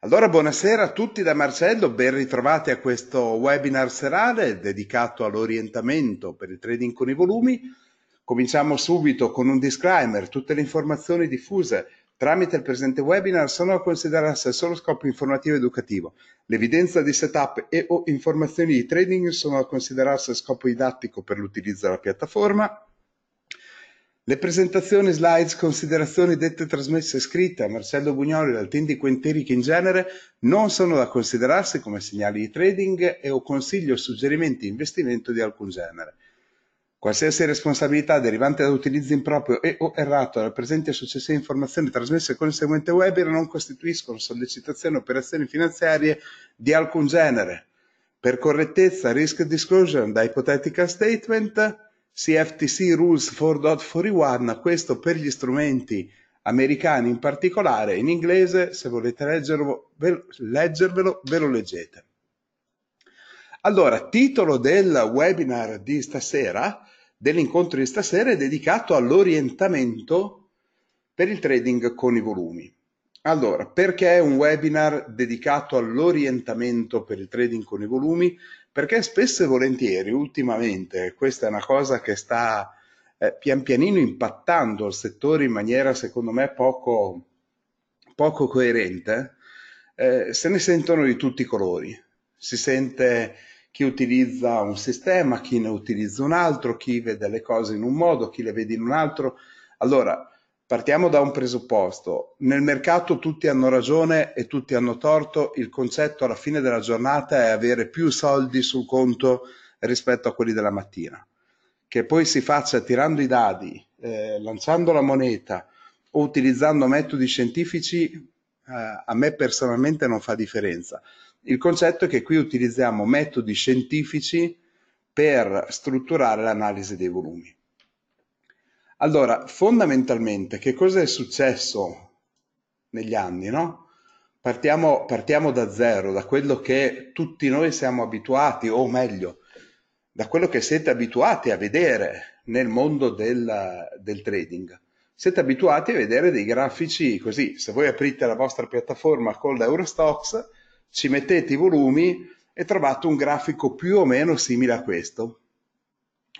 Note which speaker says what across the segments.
Speaker 1: Allora buonasera a tutti da Marcello, ben ritrovati a questo webinar serale dedicato all'orientamento per il trading con i volumi. Cominciamo subito con un disclaimer, tutte le informazioni diffuse tramite il presente webinar sono a considerarsi solo scopo informativo ed educativo. L'evidenza di setup e o informazioni di trading sono a considerarsi scopo didattico per l'utilizzo della piattaforma le presentazioni, slides, considerazioni dette trasmesse scritte a Marcello Bugnoli dal team di Quinteric in genere non sono da considerarsi come segnali di trading e o consigli o suggerimenti di investimento di alcun genere. Qualsiasi responsabilità derivante da utilizzo improprio e o errato delle presenti e successive informazioni trasmesse con il seguente webinar non costituiscono sollecitazioni o operazioni finanziarie di alcun genere. Per correttezza, risk disclosure da ipotetical statement CFTC Rules 4.41, questo per gli strumenti americani in particolare, in inglese, se volete leggerlo, ve, leggervelo, ve lo leggete. Allora, titolo del webinar di stasera, dell'incontro di stasera, è dedicato all'orientamento per il trading con i volumi. Allora, perché un webinar dedicato all'orientamento per il trading con i volumi? Perché spesso e volentieri, ultimamente, questa è una cosa che sta eh, pian pianino impattando il settore in maniera, secondo me, poco, poco coerente, eh, se ne sentono di tutti i colori. Si sente chi utilizza un sistema, chi ne utilizza un altro, chi vede le cose in un modo, chi le vede in un altro. Allora, Partiamo da un presupposto: nel mercato tutti hanno ragione e tutti hanno torto, il concetto alla fine della giornata è avere più soldi sul conto rispetto a quelli della mattina. Che poi si faccia tirando i dadi, eh, lanciando la moneta o utilizzando metodi scientifici, eh, a me personalmente non fa differenza. Il concetto è che qui utilizziamo metodi scientifici per strutturare l'analisi dei volumi. Allora, fondamentalmente, che cosa è successo negli anni, no? Partiamo, partiamo da zero, da quello che tutti noi siamo abituati, o meglio, da quello che siete abituati a vedere nel mondo del, del trading. Siete abituati a vedere dei grafici così, se voi aprite la vostra piattaforma con l'Eurostox, ci mettete i volumi e trovate un grafico più o meno simile a questo,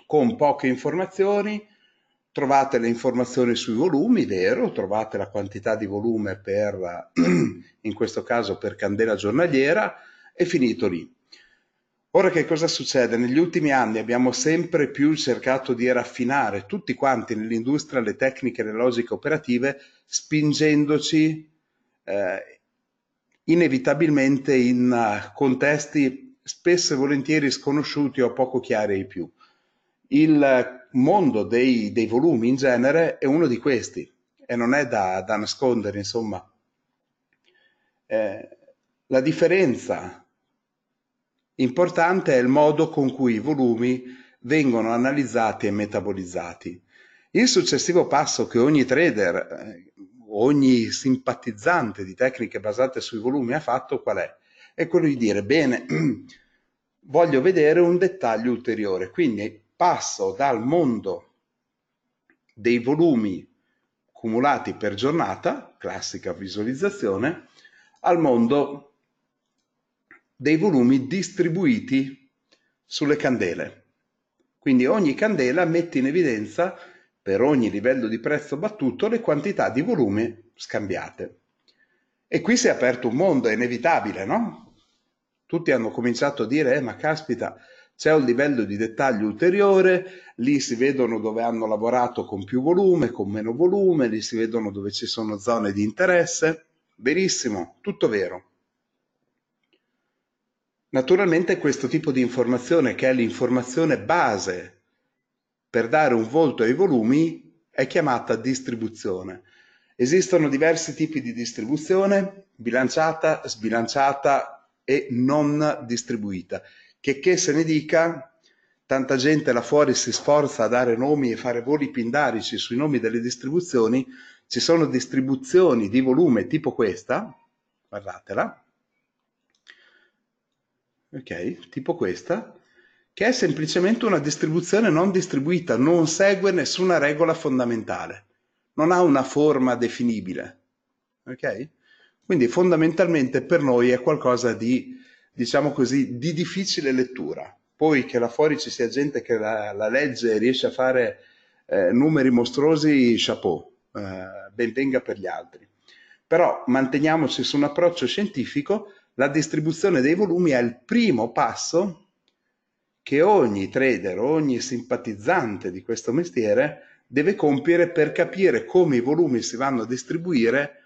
Speaker 1: con poche informazioni, trovate le informazioni sui volumi, vero, trovate la quantità di volume per, in questo caso per candela giornaliera, e finito lì. Ora che cosa succede? Negli ultimi anni abbiamo sempre più cercato di raffinare tutti quanti nell'industria le tecniche e le logiche operative, spingendoci eh, inevitabilmente in uh, contesti spesso e volentieri sconosciuti o poco chiari ai più. Il mondo dei, dei, volumi in genere è uno di questi e non è da, da nascondere, insomma. Eh, la differenza importante è il modo con cui i volumi vengono analizzati e metabolizzati. Il successivo passo che ogni trader, eh, ogni simpatizzante di tecniche basate sui volumi ha fatto qual è? È quello di dire, bene, voglio vedere un dettaglio ulteriore, quindi passo dal mondo dei volumi cumulati per giornata, classica visualizzazione, al mondo dei volumi distribuiti sulle candele. Quindi ogni candela mette in evidenza per ogni livello di prezzo battuto le quantità di volume scambiate. E qui si è aperto un mondo, è inevitabile, no? Tutti hanno cominciato a dire, eh, ma caspita, c'è un livello di dettaglio ulteriore, lì si vedono dove hanno lavorato con più volume, con meno volume, lì si vedono dove ci sono zone di interesse. Verissimo, tutto vero. Naturalmente questo tipo di informazione, che è l'informazione base per dare un volto ai volumi, è chiamata distribuzione. Esistono diversi tipi di distribuzione, bilanciata, sbilanciata e non distribuita che, che se ne dica, tanta gente là fuori si sforza a dare nomi e fare voli pindarici sui nomi delle distribuzioni, ci sono distribuzioni di volume tipo questa, guardatela, ok, tipo questa, che è semplicemente una distribuzione non distribuita, non segue nessuna regola fondamentale, non ha una forma definibile, ok? Quindi fondamentalmente per noi è qualcosa di diciamo così, di difficile lettura. Poi che là fuori ci sia gente che la, la legge e riesce a fare eh, numeri mostruosi, chapeau, eh, ben venga per gli altri. Però manteniamoci su un approccio scientifico, la distribuzione dei volumi è il primo passo che ogni trader, ogni simpatizzante di questo mestiere deve compiere per capire come i volumi si vanno a distribuire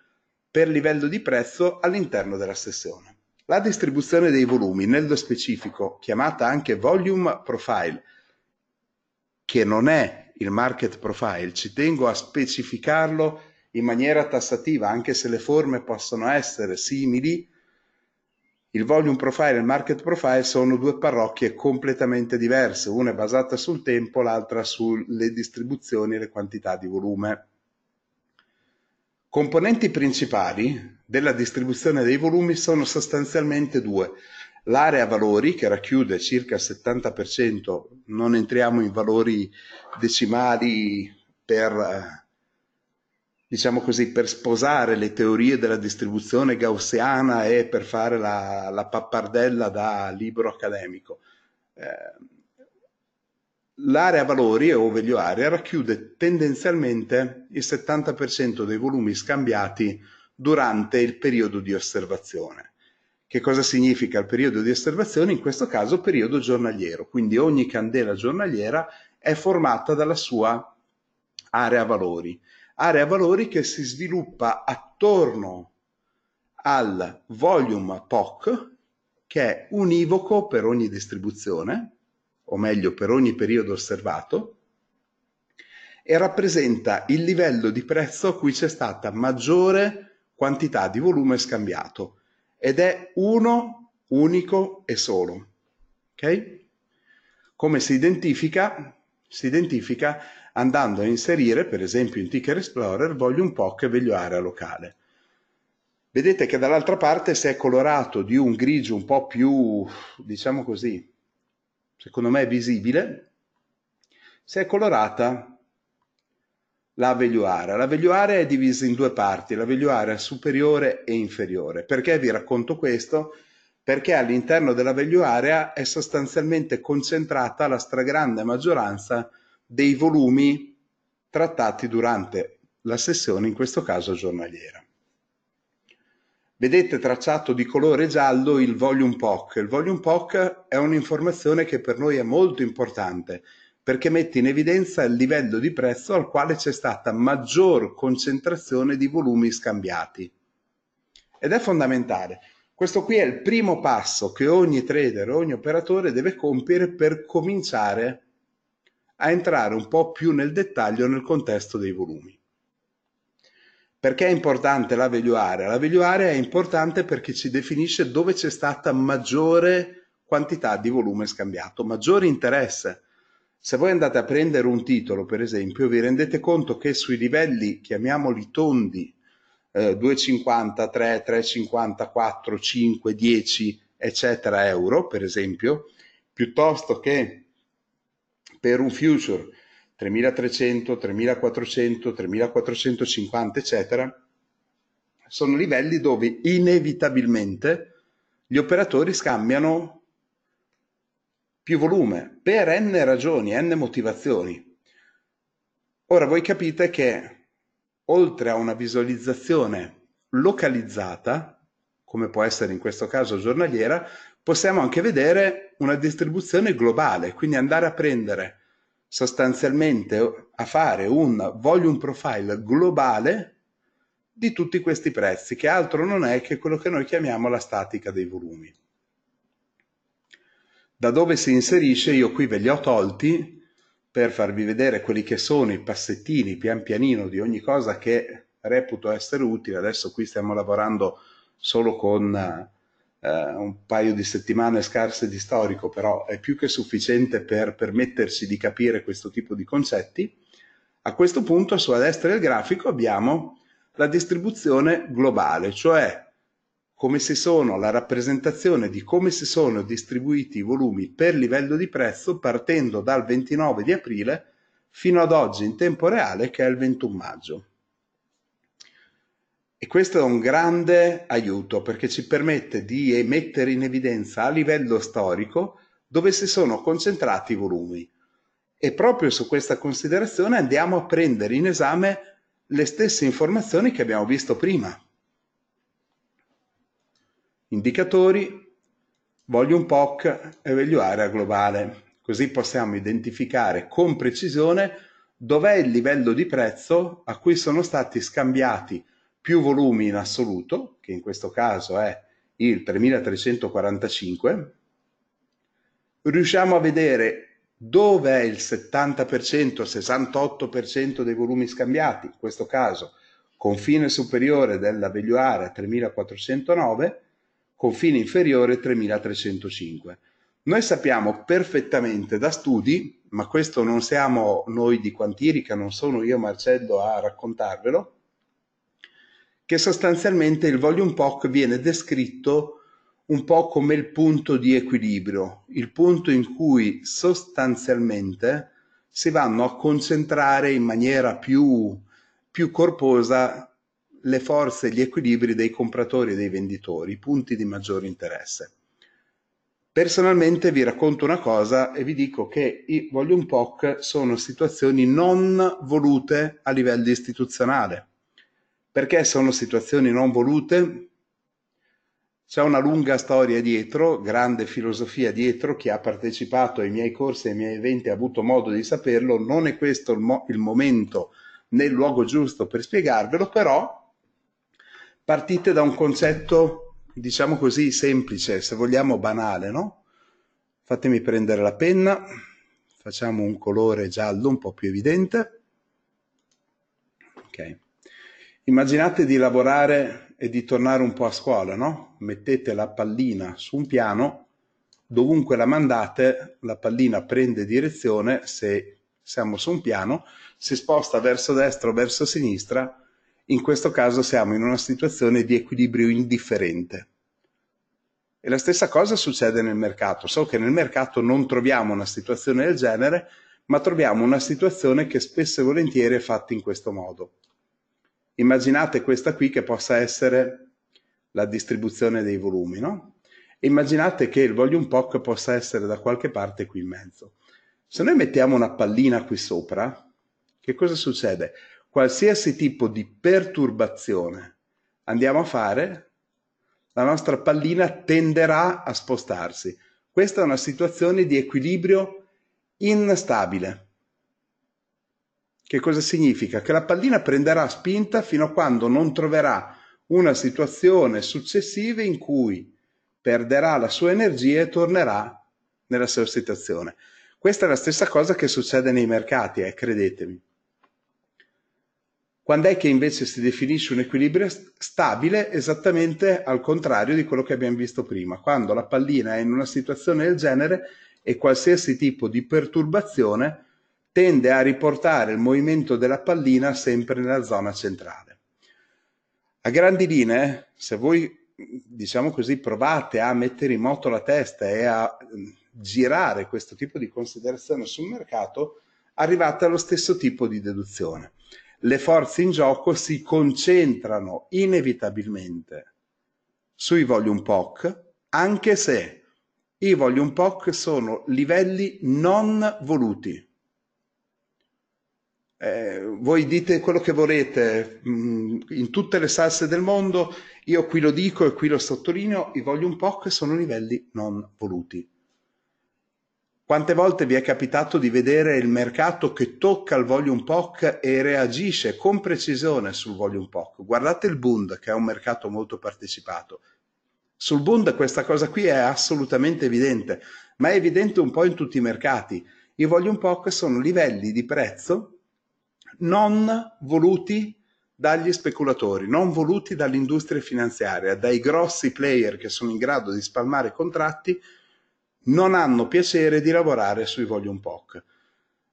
Speaker 1: per livello di prezzo all'interno della sessione. La distribuzione dei volumi, nello specifico, chiamata anche volume profile, che non è il market profile, ci tengo a specificarlo in maniera tassativa, anche se le forme possono essere simili, il volume profile e il market profile sono due parrocchie completamente diverse, una è basata sul tempo, l'altra sulle distribuzioni e le quantità di volume. Componenti principali della distribuzione dei volumi sono sostanzialmente due: l'area valori che racchiude circa il 70%, non entriamo in valori decimali per diciamo così, per sposare le teorie della distribuzione gaussiana e per fare la, la pappardella da libro accademico. Eh, L'area valori o value area racchiude tendenzialmente il 70% dei volumi scambiati durante il periodo di osservazione. Che cosa significa il periodo di osservazione? In questo caso periodo giornaliero, quindi ogni candela giornaliera è formata dalla sua area valori. Area valori che si sviluppa attorno al volume POC, che è univoco per ogni distribuzione, o meglio per ogni periodo osservato, e rappresenta il livello di prezzo a cui c'è stata maggiore quantità di volume scambiato ed è uno unico e solo. Ok? Come si identifica? Si identifica andando a inserire, per esempio in Ticker Explorer, voglio un POC veglio area locale. Vedete che dall'altra parte si è colorato di un grigio un po' più, diciamo così, secondo me è visibile, si è colorata la vegliuara. La vegliuara è divisa in due parti, la vegliuara superiore e inferiore. Perché vi racconto questo? Perché all'interno della vegliuara è sostanzialmente concentrata la stragrande maggioranza dei volumi trattati durante la sessione, in questo caso giornaliera. Vedete tracciato di colore giallo il volume POC. Il volume POC è un'informazione che per noi è molto importante perché mette in evidenza il livello di prezzo al quale c'è stata maggior concentrazione di volumi scambiati. Ed è fondamentale. Questo qui è il primo passo che ogni trader, ogni operatore deve compiere per cominciare a entrare un po' più nel dettaglio nel contesto dei volumi. Perché è importante la vegliuaria? La vegliuaria è importante perché ci definisce dove c'è stata maggiore quantità di volume scambiato, maggiore interesse. Se voi andate a prendere un titolo, per esempio, vi rendete conto che sui livelli, chiamiamoli tondi, eh, 2,50, 3, 3,50, 4, 5, 10, eccetera, euro, per esempio, piuttosto che per un future 3300, 3400, 3450, eccetera, sono livelli dove inevitabilmente gli operatori scambiano più volume per n ragioni, n motivazioni. Ora voi capite che oltre a una visualizzazione localizzata, come può essere in questo caso giornaliera, possiamo anche vedere una distribuzione globale, quindi andare a prendere sostanzialmente a fare un volume profile globale di tutti questi prezzi, che altro non è che quello che noi chiamiamo la statica dei volumi. Da dove si inserisce, io qui ve li ho tolti per farvi vedere quelli che sono i passettini pian pianino di ogni cosa che reputo essere utile. Adesso qui stiamo lavorando solo con eh, eh, un paio di settimane scarse di storico, però è più che sufficiente per permettersi di capire questo tipo di concetti. A questo punto, sulla destra del grafico, abbiamo la distribuzione globale, cioè come si sono, la rappresentazione di come si sono distribuiti i volumi per livello di prezzo partendo dal 29 di aprile fino ad oggi in tempo reale che è il 21 maggio. E questo è un grande aiuto perché ci permette di mettere in evidenza a livello storico dove si sono concentrati i volumi. E proprio su questa considerazione andiamo a prendere in esame le stesse informazioni che abbiamo visto prima. Indicatori, volume POC e value area globale. Così possiamo identificare con precisione dov'è il livello di prezzo a cui sono stati scambiati più volumi in assoluto, che in questo caso è il 3345, riusciamo a vedere dove è il 70%, 68% dei volumi scambiati, in questo caso confine superiore della vegliuara 3409, confine inferiore 3305. Noi sappiamo perfettamente da studi, ma questo non siamo noi di Quantirica, non sono io Marcello a raccontarvelo, che sostanzialmente il volume POC viene descritto un po' come il punto di equilibrio, il punto in cui sostanzialmente si vanno a concentrare in maniera più, più corposa le forze e gli equilibri dei compratori e dei venditori, i punti di maggiore interesse. Personalmente vi racconto una cosa e vi dico che i volume POC sono situazioni non volute a livello istituzionale perché sono situazioni non volute, c'è una lunga storia dietro, grande filosofia dietro, chi ha partecipato ai miei corsi e ai miei eventi ha avuto modo di saperlo, non è questo il, mo- il momento né il luogo giusto per spiegarvelo, però partite da un concetto, diciamo così, semplice, se vogliamo banale, no? Fatemi prendere la penna, facciamo un colore giallo un po' più evidente. Okay. Immaginate di lavorare e di tornare un po' a scuola, no? Mettete la pallina su un piano, dovunque la mandate, la pallina prende direzione, se siamo su un piano, si sposta verso destra o verso sinistra, in questo caso siamo in una situazione di equilibrio indifferente. E la stessa cosa succede nel mercato, so che nel mercato non troviamo una situazione del genere, ma troviamo una situazione che spesso e volentieri è fatta in questo modo immaginate questa qui che possa essere la distribuzione dei volumi, no? immaginate che il volume POC possa essere da qualche parte qui in mezzo. Se noi mettiamo una pallina qui sopra, che cosa succede? Qualsiasi tipo di perturbazione andiamo a fare, la nostra pallina tenderà a spostarsi. Questa è una situazione di equilibrio instabile. Che cosa significa? Che la pallina prenderà spinta fino a quando non troverà una situazione successiva in cui perderà la sua energia e tornerà nella sua situazione. Questa è la stessa cosa che succede nei mercati, eh, credetemi. Quando è che invece si definisce un equilibrio stabile? Esattamente al contrario di quello che abbiamo visto prima, quando la pallina è in una situazione del genere e qualsiasi tipo di perturbazione tende a riportare il movimento della pallina sempre nella zona centrale. A grandi linee, se voi diciamo così, provate a mettere in moto la testa e a mm, girare questo tipo di considerazione sul mercato, arrivate allo stesso tipo di deduzione. Le forze in gioco si concentrano inevitabilmente sui volume POC, anche se i volume POC sono livelli non voluti eh, voi dite quello che volete mh, mm, in tutte le salse del mondo, io qui lo dico e qui lo sottolineo, i volume POC sono livelli non voluti. Quante volte vi è capitato di vedere il mercato che tocca il volume POC e reagisce con precisione sul volume POC? Guardate il Bund, che è un mercato molto partecipato. Sul Bund questa cosa qui è assolutamente evidente, ma è evidente un po' in tutti i mercati. I volume POC sono livelli di prezzo non voluti dagli speculatori, non voluti dall'industria finanziaria, dai grossi player che sono in grado di spalmare contratti, non hanno piacere di lavorare sui volume POC.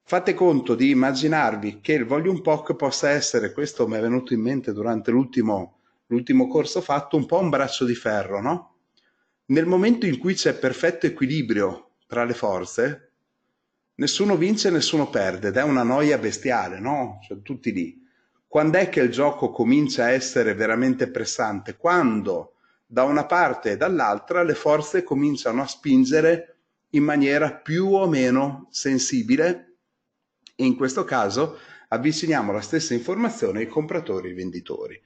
Speaker 1: Fate conto di immaginarvi che il volume POC possa essere, questo mi è venuto in mente durante l'ultimo, l'ultimo corso fatto, un po' un braccio di ferro, no? Nel momento in cui c'è perfetto equilibrio tra le forze, nessuno vince, nessuno perde ed è una noia bestiale, no? Cioè, tutti lì. Quando è che il gioco comincia a essere veramente pressante? Quando da una parte e dall'altra le forze cominciano a spingere in maniera più o meno sensibile e in questo caso avviciniamo la stessa informazione ai compratori e ai venditori.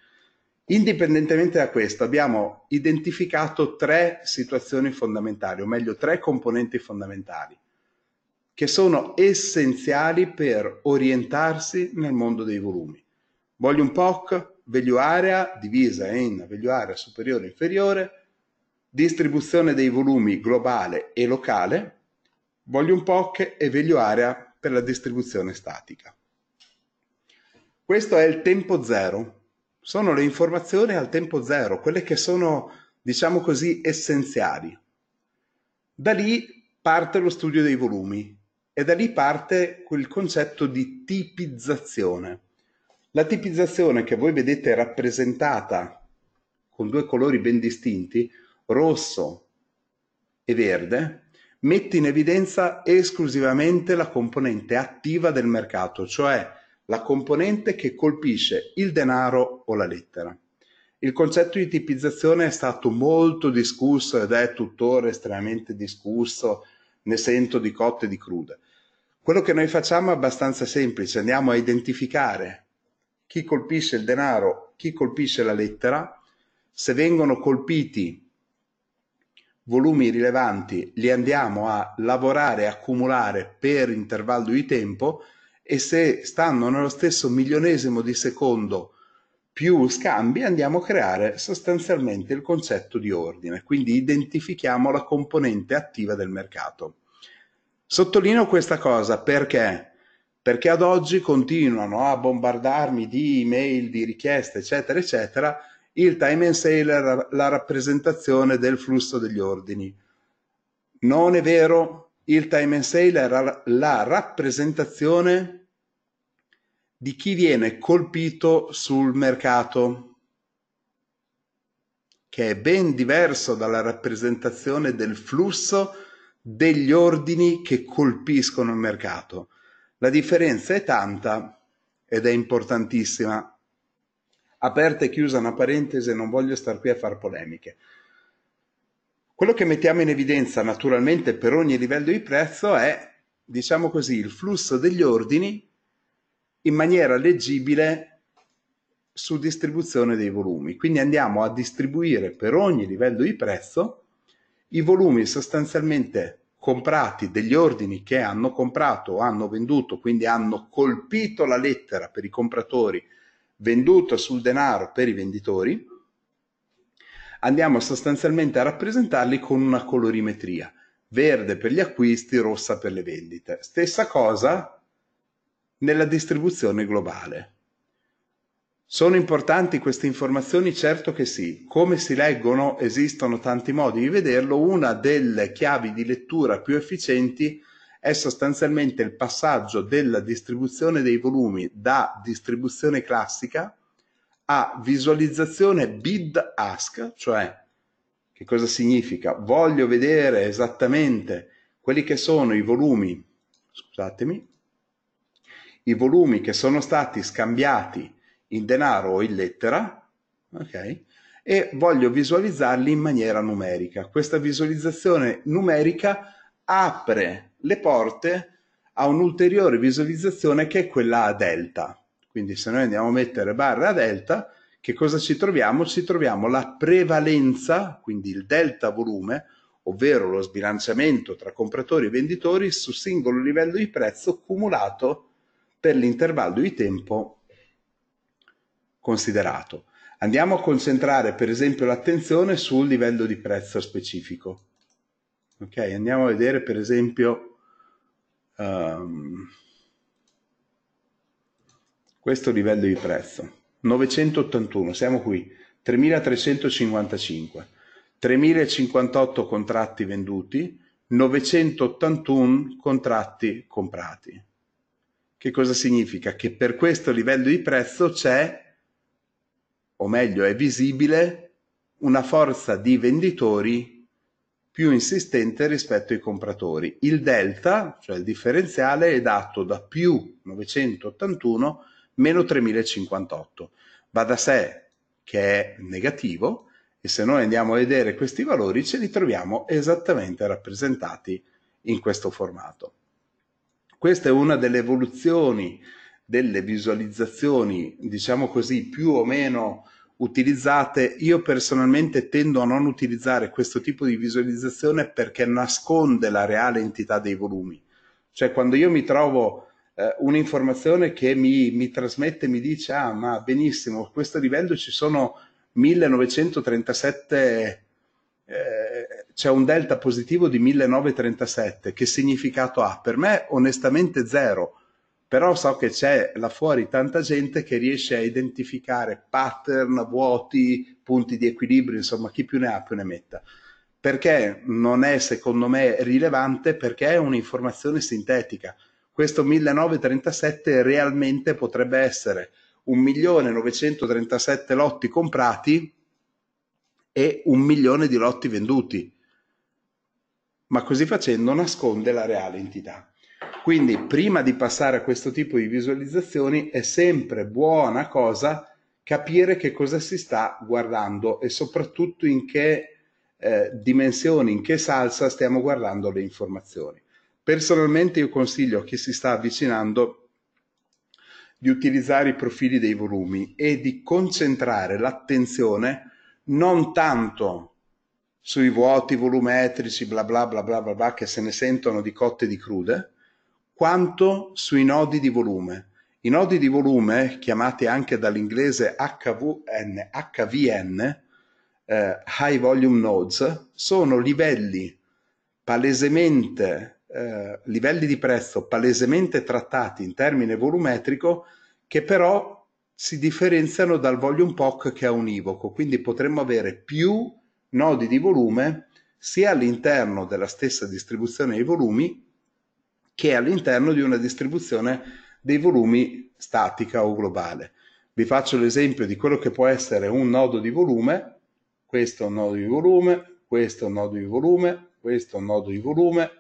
Speaker 1: Indipendentemente da questo abbiamo identificato tre situazioni fondamentali, o meglio tre componenti fondamentali che sono essenziali per orientarsi nel mondo dei volumi. Voglio un POC, value area divisa in value area superiore e inferiore, distribuzione dei volumi globale e locale, voglio un POC e value area per la distribuzione statica. Questo è il tempo zero, sono le informazioni al tempo zero, quelle che sono, diciamo così, essenziali. Da lì parte lo studio dei volumi. E da lì parte quel concetto di tipizzazione. La tipizzazione che voi vedete rappresentata con due colori ben distinti, rosso e verde, mette in evidenza esclusivamente la componente attiva del mercato, cioè la componente che colpisce il denaro o la lettera. Il concetto di tipizzazione è stato molto discusso ed è tuttora estremamente discusso ne sento di cotte e di crude. Quello che noi facciamo è abbastanza semplice, andiamo a identificare chi colpisce il denaro, chi colpisce la lettera, se vengono colpiti volumi rilevanti li andiamo a lavorare, accumulare per intervallo di tempo e se stanno nello stesso milionesimo di secondo più scambi andiamo a creare sostanzialmente il concetto di ordine, quindi identifichiamo la componente attiva del mercato. Sottolineo questa cosa perché? Perché ad oggi continuano a bombardarmi di email, di richieste, eccetera, eccetera, il time and sale è la rappresentazione del flusso degli ordini. Non è vero, il time and sale è la rappresentazione di chi viene colpito sul mercato, che è ben diverso dalla rappresentazione del flusso degli ordini che colpiscono il mercato. La differenza è tanta ed è importantissima. Aperta e chiusa una parentesi, non voglio star qui a fare polemiche. Quello che mettiamo in evidenza naturalmente per ogni livello di prezzo è, diciamo così, il flusso degli ordini in maniera leggibile su distribuzione dei volumi. Quindi andiamo a distribuire per ogni livello di prezzo i volumi sostanzialmente comprati, degli ordini che hanno comprato o hanno venduto, quindi hanno colpito la lettera per i compratori, venduto sul denaro per i venditori, andiamo sostanzialmente a rappresentarli con una colorimetria, verde per gli acquisti, rossa per le vendite. Stessa cosa nella distribuzione globale. Sono importanti queste informazioni? Certo che sì. Come si leggono? Esistono tanti modi di vederlo. Una delle chiavi di lettura più efficienti è sostanzialmente il passaggio della distribuzione dei volumi da distribuzione classica a visualizzazione bid ask, cioè che cosa significa? Voglio vedere esattamente quelli che sono i volumi, scusatemi, i volumi che sono stati scambiati in denaro o in lettera, ok? E voglio visualizzarli in maniera numerica. Questa visualizzazione numerica apre le porte a un'ulteriore visualizzazione che è quella a delta. Quindi se noi andiamo a mettere barra a delta, che cosa ci troviamo? Ci troviamo la prevalenza, quindi il delta volume, ovvero lo sbilanciamento tra compratori e venditori su singolo livello di prezzo cumulato per l'intervallo di tempo considerato. Andiamo a concentrare per esempio l'attenzione sul livello di prezzo specifico. Ok, andiamo a vedere per esempio um, questo livello di prezzo. 981, siamo qui, 3355, 3058 contratti venduti, 981 contratti comprati. Che cosa significa? Che per questo livello di prezzo c'è, o meglio è visibile, una forza di venditori più insistente rispetto ai compratori. Il delta, cioè il differenziale, è dato da più 981 meno 3058. Va da sé che è negativo e se noi andiamo a vedere questi valori ce li troviamo esattamente rappresentati in questo formato. Questa è una delle evoluzioni delle visualizzazioni, diciamo così, più o meno utilizzate. Io personalmente tendo a non utilizzare questo tipo di visualizzazione perché nasconde la reale entità dei volumi. Cioè quando io mi trovo eh, un'informazione che mi, mi trasmette, mi dice, ah ma benissimo, a questo livello ci sono 1937 eh, c'è un delta positivo di 1937, che significato ha? Per me onestamente zero, però so che c'è là fuori tanta gente che riesce a identificare pattern, vuoti, punti di equilibrio, insomma chi più ne ha più ne metta. Perché non è secondo me rilevante? Perché è un'informazione sintetica. Questo 1937 realmente potrebbe essere 1.937 lotti comprati e un milione di lotti venduti ma così facendo nasconde la reale entità. Quindi prima di passare a questo tipo di visualizzazioni è sempre buona cosa capire che cosa si sta guardando e soprattutto in che eh, dimensioni, in che salsa stiamo guardando le informazioni. Personalmente io consiglio a chi si sta avvicinando di utilizzare i profili dei volumi e di concentrare l'attenzione non tanto sui vuoti volumetrici, bla bla bla bla bla, bla che se ne sentono di cotte e di crude, quanto sui nodi di volume. I nodi di volume, chiamati anche dall'inglese HVN, HVN eh, High Volume Nodes, sono livelli palesemente, eh, livelli di prezzo palesemente trattati in termine volumetrico che però si differenziano dal volume POC che è univoco, quindi potremmo avere più nodi di volume sia all'interno della stessa distribuzione dei volumi che all'interno di una distribuzione dei volumi statica o globale. Vi faccio l'esempio di quello che può essere un nodo di volume, questo è un nodo di volume, questo è un nodo di volume, questo è un nodo di volume,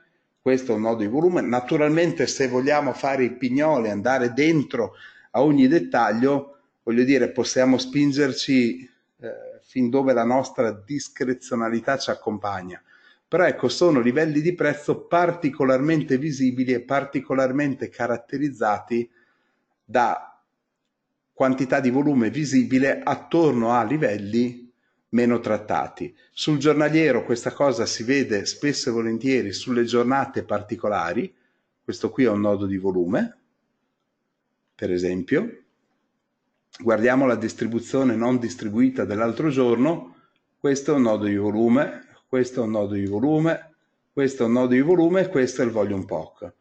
Speaker 1: questo è un nodo di volume. Naturalmente se vogliamo fare i pignoli, andare dentro a ogni dettaglio, voglio dire, possiamo spingerci eh, fin dove la nostra discrezionalità ci accompagna. Però ecco, sono livelli di prezzo particolarmente visibili e particolarmente caratterizzati da quantità di volume visibile attorno a livelli meno trattati. Sul giornaliero questa cosa si vede spesso e volentieri sulle giornate particolari, questo qui è un nodo di volume, per esempio, guardiamo la distribuzione non distribuita dell'altro giorno, questo è un nodo di volume, questo è un nodo di volume, questo è un nodo di volume e questo è il volume POC.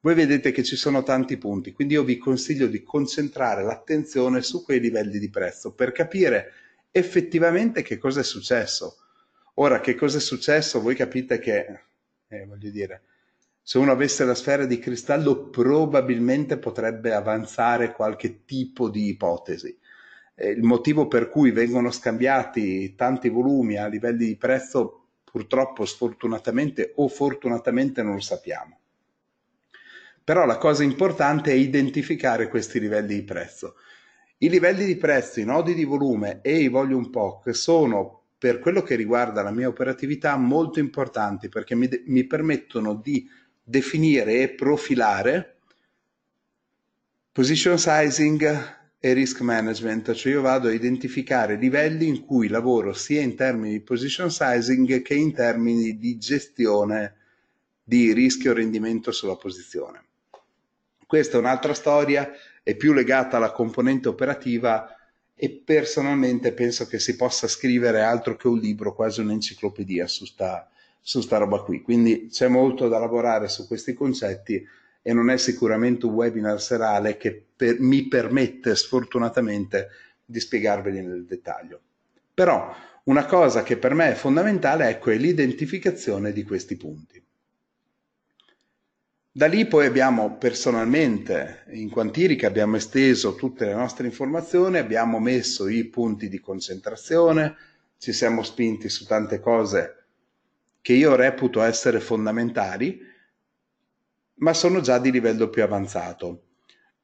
Speaker 1: Voi vedete che ci sono tanti punti, quindi io vi consiglio di concentrare l'attenzione su quei livelli di prezzo per capire effettivamente che cosa è successo. Ora, che cosa è successo? Voi capite che, eh, voglio dire, se uno avesse la sfera di cristallo probabilmente potrebbe avanzare qualche tipo di ipotesi. il motivo per cui vengono scambiati tanti volumi a livelli di prezzo purtroppo sfortunatamente o fortunatamente non lo sappiamo. Però la cosa importante è identificare questi livelli di prezzo. I livelli di prezzo, i nodi di volume e i volume POC sono per quello che riguarda la mia operatività molto importanti perché mi, mi permettono di definire e profilare position sizing e risk management, cioè io vado a identificare livelli in cui lavoro sia in termini di position sizing che in termini di gestione di rischio rendimento sulla posizione. Questa è un'altra storia, è più legata alla componente operativa e personalmente penso che si possa scrivere altro che un libro, quasi un'enciclopedia su sta, su sta roba qui. Quindi c'è molto da lavorare su questi concetti e non è sicuramente un webinar serale che per, mi permette sfortunatamente di spiegarveli nel dettaglio. Però una cosa che per me è fondamentale ecco, è l'identificazione di questi punti. Da lì poi abbiamo personalmente in Quantirica abbiamo esteso tutte le nostre informazioni, abbiamo messo i punti di concentrazione, ci siamo spinti su tante cose che io reputo essere fondamentali, ma sono già di livello più avanzato.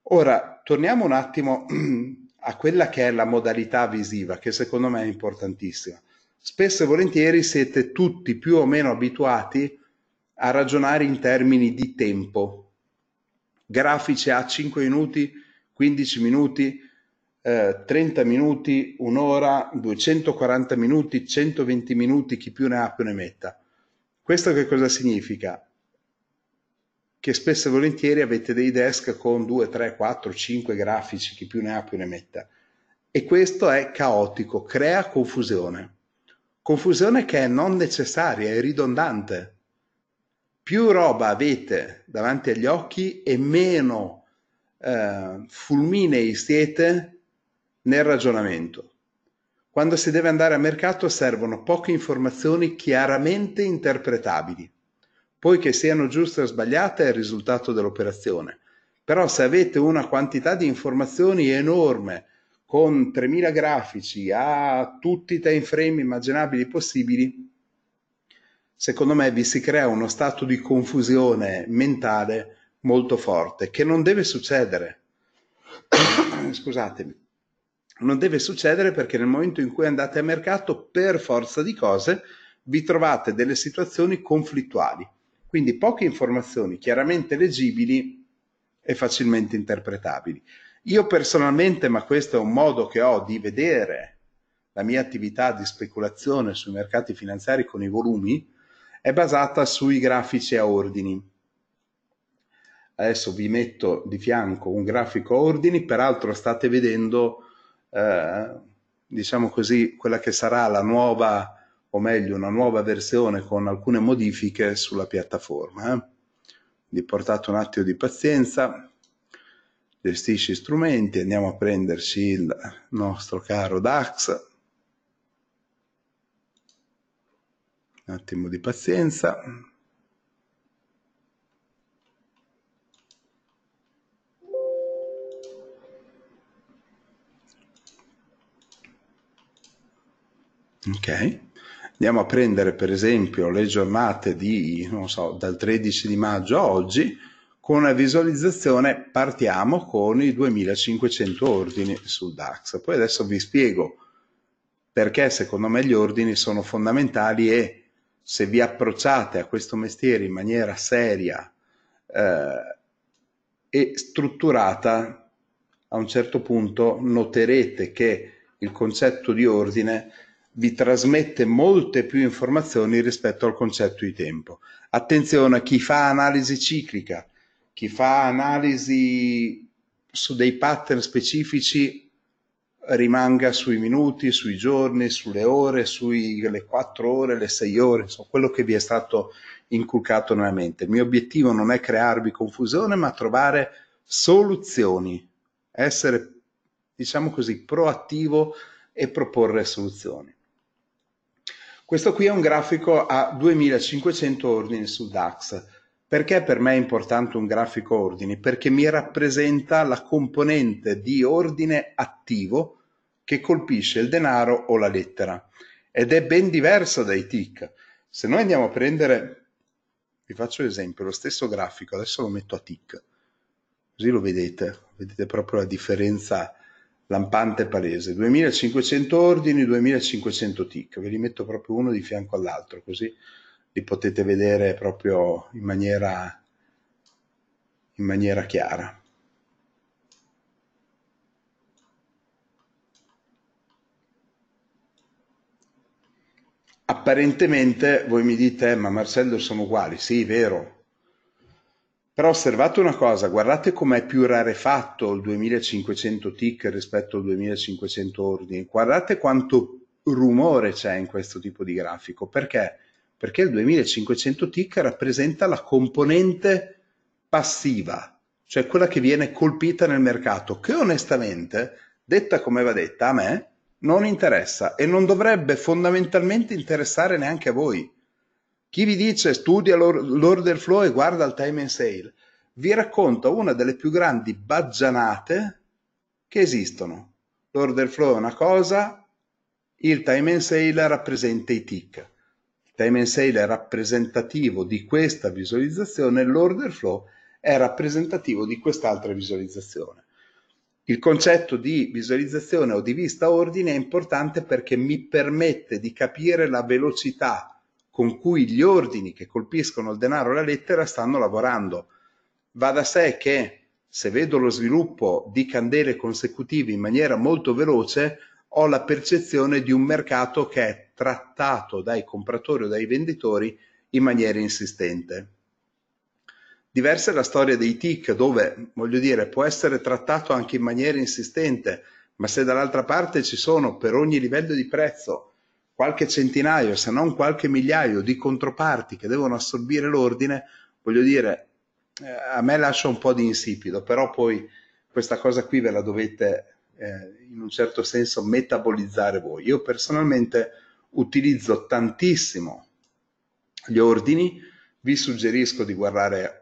Speaker 1: Ora, torniamo un attimo a quella che è la modalità visiva, che secondo me è importantissima. Spesso e volentieri siete tutti più o meno abituati a ragionare in termini di tempo. Grafici a 5 minuti, 15 minuti, eh, 30 minuti, un'ora, 240 minuti, 120 minuti, chi più ne ha più ne metta. Questo che cosa significa? Che spesso e volentieri avete dei desk con 2, 3, 4, 5 grafici, chi più ne ha più ne metta. E questo è caotico, crea confusione. Confusione che è non necessaria, è ridondante. Più roba avete davanti agli occhi e meno eh, fulminei siete nel ragionamento. Quando si deve andare a mercato servono poche informazioni chiaramente interpretabili. Poiché siano giuste o sbagliate è il risultato dell'operazione. Però se avete una quantità di informazioni enorme, con 3000 grafici a tutti i time frame immaginabili possibili, secondo me vi si crea uno stato di confusione mentale molto forte, che non deve succedere. Scusatemi non deve succedere perché nel momento in cui andate a mercato, per forza di cose, vi trovate delle situazioni conflittuali. Quindi poche informazioni chiaramente leggibili e facilmente interpretabili. Io personalmente, ma questo è un modo che ho di vedere la mia attività di speculazione sui mercati finanziari con i volumi, è basata sui grafici a ordini. Adesso vi metto di fianco un grafico a ordini, peraltro state vedendo eh, diciamo così, quella che sarà la nuova, o meglio, una nuova versione con alcune modifiche sulla piattaforma. Eh. Quindi portate un attimo di pazienza, gestisci strumenti, andiamo a prenderci il nostro caro DAX. Un attimo di pazienza. Ok. Andiamo a prendere per esempio le giornate di, non so, dal 13 di maggio a oggi, con una visualizzazione partiamo con i 2500 ordini sul DAX. Poi adesso vi spiego perché secondo me gli ordini sono fondamentali e se vi approcciate a questo mestiere in maniera seria eh, e strutturata, a un certo punto noterete che il concetto di ordine è vi trasmette molte più informazioni rispetto al concetto di tempo. Attenzione a chi fa analisi ciclica, chi fa analisi su dei pattern specifici rimanga sui minuti, sui giorni, sulle ore, sulle quattro ore, le sei ore, insomma, quello che vi è stato inculcato nella mente. Il mio obiettivo non è crearvi confusione, ma trovare soluzioni, essere, diciamo così, proattivo e proporre soluzioni. Questo qui è un grafico a 2500 ordini su DAX. Perché per me è importante un grafico ordini? Perché mi rappresenta la componente di ordine attivo che colpisce il denaro o la lettera ed è ben diversa dai tick. Se noi andiamo a prendere, vi faccio l'esempio, lo stesso grafico, adesso lo metto a tick, così lo vedete, vedete proprio la differenza lampante palese, 2500 ordini, 2500 tick, ve li metto proprio uno di fianco all'altro, così li potete vedere proprio in maniera, in maniera chiara. Apparentemente voi mi dite, eh, ma Marcello sono uguali, sì, vero, però osservate una cosa, guardate com'è più rarefatto il 2500 tick rispetto al 2500 ordini, guardate quanto rumore c'è in questo tipo di grafico, perché? Perché il 2500 tick rappresenta la componente passiva, cioè quella che viene colpita nel mercato, che onestamente, detta come va detta, a me non interessa e non dovrebbe fondamentalmente interessare neanche a voi. Chi vi dice studia l'order flow e guarda il time and sale, vi racconta una delle più grandi baggianate che esistono. L'order flow è una cosa, il time and sale rappresenta i tick. Il time and sale è rappresentativo di questa visualizzazione, l'order flow è rappresentativo di quest'altra visualizzazione. Il concetto di visualizzazione o di vista ordine è importante perché mi permette di capire la velocità con cui gli ordini che colpiscono il denaro e la lettera stanno lavorando. Va da sé che se vedo lo sviluppo di candele consecutive in maniera molto veloce, ho la percezione di un mercato che è trattato dai compratori o dai venditori in maniera insistente. Diversa è la storia dei TIC, dove, voglio dire, può essere trattato anche in maniera insistente, ma se dall'altra parte ci sono per ogni livello di prezzo qualche centinaio, se non qualche migliaio di controparti che devono assorbire l'ordine, voglio dire, eh, a me lascia un po' di insipido, però poi questa cosa qui ve la dovete eh, in un certo senso metabolizzare voi. Io personalmente utilizzo tantissimo gli ordini, vi suggerisco di guardare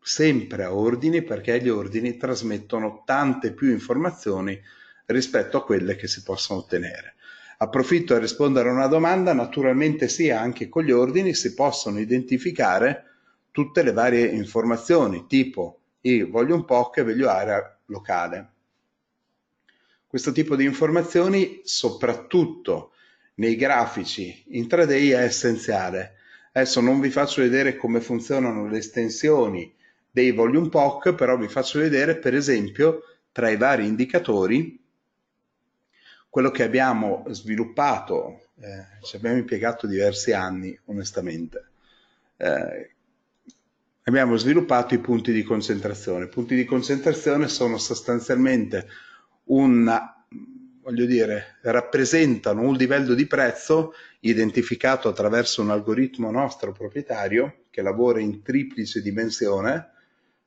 Speaker 1: sempre a ordini perché gli ordini trasmettono tante più informazioni rispetto a quelle che si possono ottenere. Approfitto a rispondere a una domanda, naturalmente sì, anche con gli ordini si possono identificare tutte le varie informazioni, tipo i voglio un POC e voglio area locale. Questo tipo di informazioni, soprattutto nei grafici intraday, è essenziale. Adesso non vi faccio vedere come funzionano le estensioni dei volume POC, però vi faccio vedere per esempio tra i vari indicatori quello che abbiamo sviluppato, eh, ci abbiamo impiegato diversi anni, onestamente. Eh, abbiamo sviluppato i punti di concentrazione. I punti di concentrazione sono sostanzialmente una, voglio dire, rappresentano un livello di prezzo identificato attraverso un algoritmo nostro proprietario che lavora in triplice dimensione,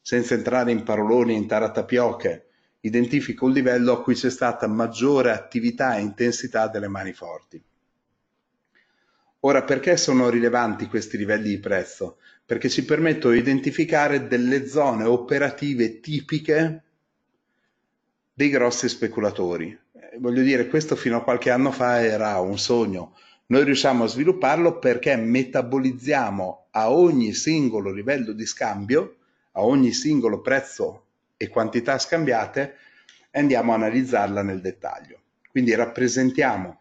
Speaker 1: senza entrare in paroloni, in taratapioche, identifica un livello a cui c'è stata maggiore attività e intensità delle mani forti. Ora, perché sono rilevanti questi livelli di prezzo? Perché ci permettono di identificare delle zone operative tipiche dei grossi speculatori. Eh, voglio dire, questo fino a qualche anno fa era un sogno. Noi riusciamo a svilupparlo perché metabolizziamo a ogni singolo livello di scambio, a ogni singolo prezzo e quantità scambiate e andiamo a analizzarla nel dettaglio. Quindi rappresentiamo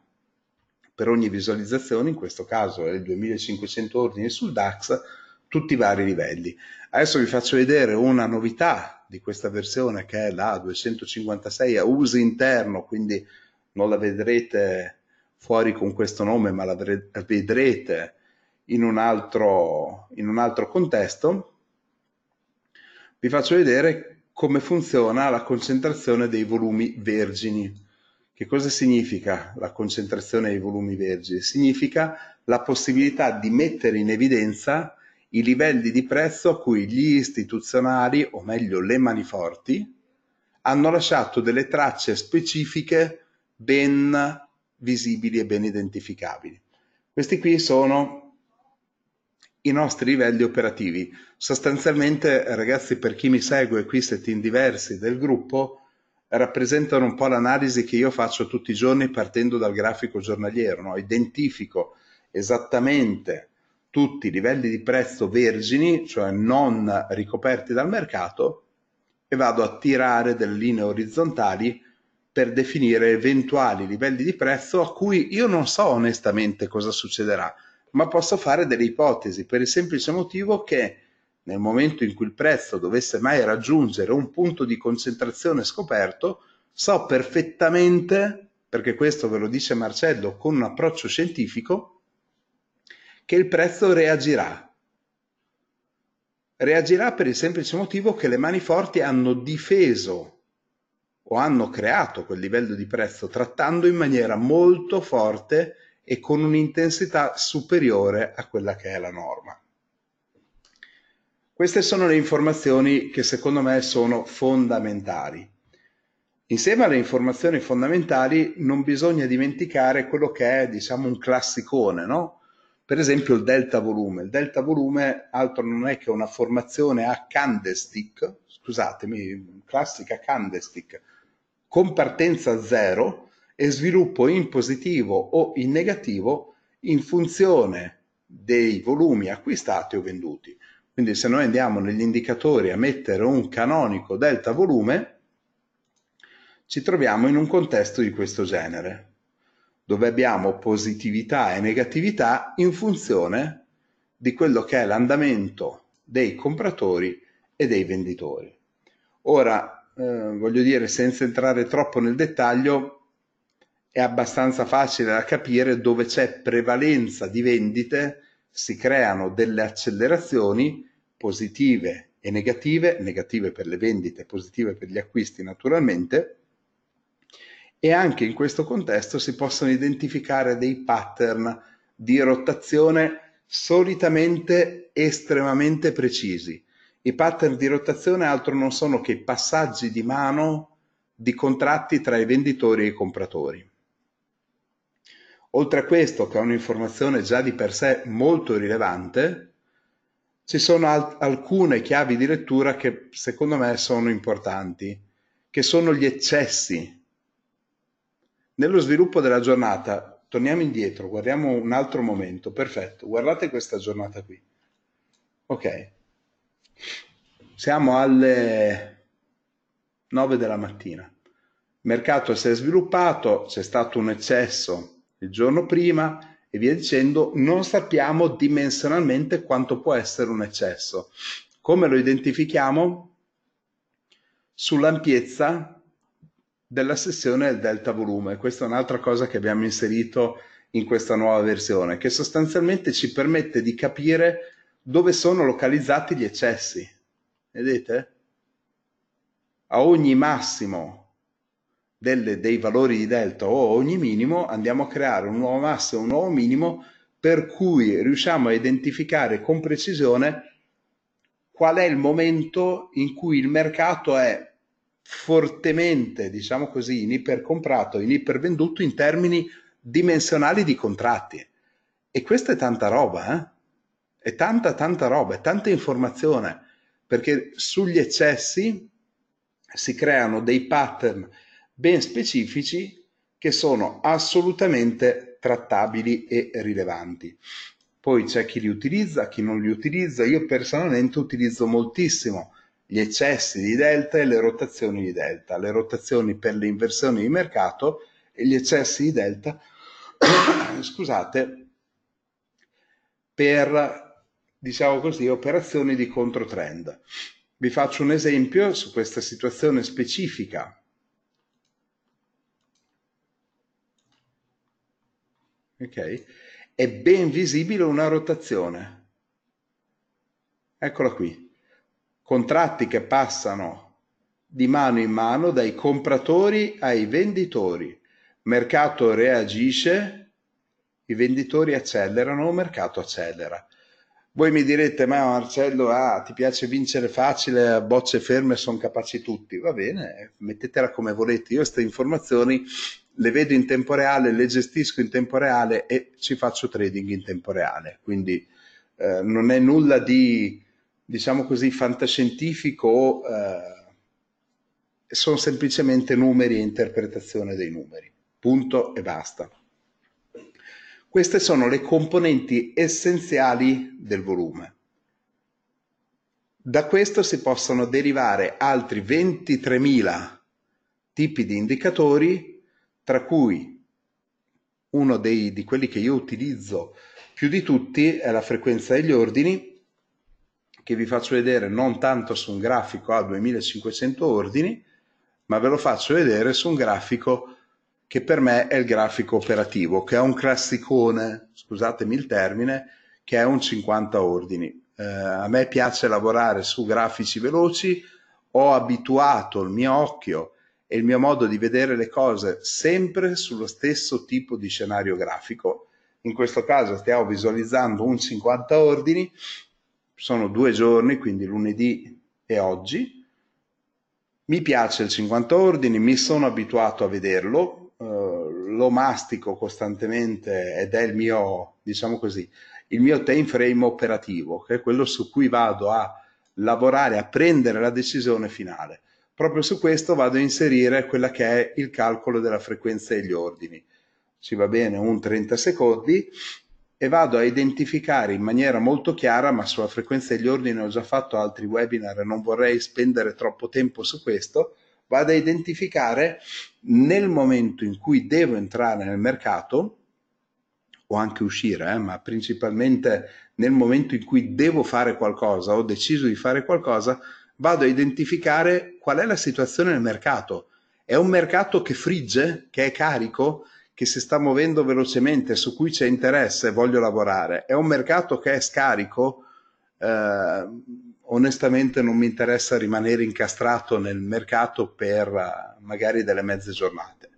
Speaker 1: per ogni visualizzazione, in questo caso è il 2500 ordini sul DAX, tutti i vari livelli. Adesso vi faccio vedere una novità di questa versione che è la 256 a uso interno, quindi non la vedrete fuori con questo nome, ma la vedrete in un altro, in un altro contesto. Vi faccio vedere come funziona la concentrazione dei volumi vergini. Che cosa significa la concentrazione dei volumi vergini? Significa la possibilità di mettere in evidenza i livelli di prezzo a cui gli istituzionali, o meglio le maniforti, hanno lasciato delle tracce specifiche ben visibili e ben identificabili. Questi qui sono i nostri livelli operativi. Sostanzialmente, ragazzi, per chi mi segue qui, in diversi del gruppo, rappresentano un po' l'analisi che io faccio tutti i giorni partendo dal grafico giornaliero. No? Identifico esattamente tutti i livelli di prezzo vergini, cioè non ricoperti dal mercato, e vado a tirare delle linee orizzontali per definire eventuali livelli di prezzo a cui io non so onestamente cosa succederà ma posso fare delle ipotesi per il semplice motivo che nel momento in cui il prezzo dovesse mai raggiungere un punto di concentrazione scoperto, so perfettamente, perché questo ve lo dice Marcello con un approccio scientifico, che il prezzo reagirà. Reagirà per il semplice motivo che le mani forti hanno difeso o hanno creato quel livello di prezzo trattando in maniera molto forte e con un'intensità superiore a quella che è la norma. Queste sono le informazioni che secondo me sono fondamentali. Insieme alle informazioni fondamentali non bisogna dimenticare quello che è, diciamo, un classicone, no? Per esempio il delta volume. Il delta volume altro non è che una formazione a candlestick, scusatemi, classica candlestick, con partenza zero, e sviluppo in positivo o in negativo in funzione dei volumi acquistati o venduti. Quindi se noi andiamo negli indicatori a mettere un canonico delta volume, ci troviamo in un contesto di questo genere, dove abbiamo positività e negatività in funzione di quello che è l'andamento dei compratori e dei venditori. Ora, eh, voglio dire, senza entrare troppo nel dettaglio, è abbastanza facile da capire dove c'è prevalenza di vendite, si creano delle accelerazioni positive e negative, negative per le vendite, positive per gli acquisti naturalmente, e anche in questo contesto si possono identificare dei pattern di rotazione solitamente estremamente precisi. I pattern di rotazione altro non sono che passaggi di mano di contratti tra i venditori e i compratori. Oltre a questo, che è un'informazione già di per sé molto rilevante, ci sono al- alcune chiavi di lettura che secondo me sono importanti, che sono gli eccessi. Nello sviluppo della giornata, torniamo indietro, guardiamo un altro momento, perfetto, guardate questa giornata qui. Ok, siamo alle 9 della mattina. Il mercato si è sviluppato, c'è stato un eccesso il giorno prima e via dicendo, non sappiamo dimensionalmente quanto può essere un eccesso. Come lo identifichiamo? Sull'ampiezza della sessione del delta volume. Questa è un'altra cosa che abbiamo inserito in questa nuova versione, che sostanzialmente ci permette di capire dove sono localizzati gli eccessi. Vedete? A ogni massimo delle, dei valori di delta o ogni minimo, andiamo a creare un nuovo massimo, un nuovo minimo, per cui riusciamo a identificare con precisione qual è il momento in cui il mercato è fortemente, diciamo così, in ipercomprato, in ipervenduto in termini dimensionali di contratti. E questa è tanta roba, eh? È tanta, tanta roba, è tanta informazione, perché sugli eccessi si creano dei pattern ben specifici che sono assolutamente trattabili e rilevanti. Poi c'è chi li utilizza, chi non li utilizza. Io personalmente utilizzo moltissimo gli eccessi di delta e le rotazioni di delta, le rotazioni per le inversioni di mercato e gli eccessi di delta, scusate, per, diciamo così, operazioni di controtrend. Vi faccio un esempio su questa situazione specifica okay, è ben visibile una rotazione. Eccola qui. Contratti che passano di mano in mano dai compratori ai venditori. Mercato reagisce, i venditori accelerano, il mercato accelera. Voi mi direte, ma Marcello, ah, ti piace vincere facile, a bocce ferme sono capaci tutti. Va bene, mettetela come volete. Io queste informazioni le vedo in tempo reale, le gestisco in tempo reale e ci faccio trading in tempo reale. Quindi eh, non è nulla di, diciamo così, fantascientifico, eh, sono semplicemente numeri e interpretazione dei numeri. Punto e basta. Queste sono le componenti essenziali del volume. Da questo si possono derivare altri 23.000 tipi di indicatori tra cui uno dei, di quelli che io utilizzo più di tutti è la frequenza degli ordini che vi faccio vedere non tanto su un grafico a 2500 ordini ma ve lo faccio vedere su un grafico che per me è il grafico operativo che è un classicone scusatemi il termine che è un 50 ordini eh, a me piace lavorare su grafici veloci ho abituato il mio occhio e il mio modo di vedere le cose sempre sullo stesso tipo di scenario grafico. In questo caso stiamo visualizzando un 50 ordini, sono due giorni, quindi lunedì e oggi. Mi piace il 50 ordini, mi sono abituato a vederlo, eh, lo mastico costantemente ed è il mio, diciamo così, il mio time frame operativo, che è quello su cui vado a lavorare, a prendere la decisione finale. Proprio su questo vado a inserire quella che è il calcolo della frequenza degli ordini. Ci va bene un 30 secondi e vado a identificare in maniera molto chiara, ma sulla frequenza degli ordini ho già fatto altri webinar e non vorrei spendere troppo tempo su questo, vado a identificare nel momento in cui devo entrare nel mercato o anche uscire, eh, ma principalmente nel momento in cui devo fare qualcosa, ho deciso di fare qualcosa, vado a identificare qual è la situazione nel mercato. È un mercato che frigge, che è carico, che si sta muovendo velocemente, su cui c'è interesse e voglio lavorare. È un mercato che è scarico. Eh, onestamente non mi interessa rimanere incastrato nel mercato per eh, magari delle mezze giornate.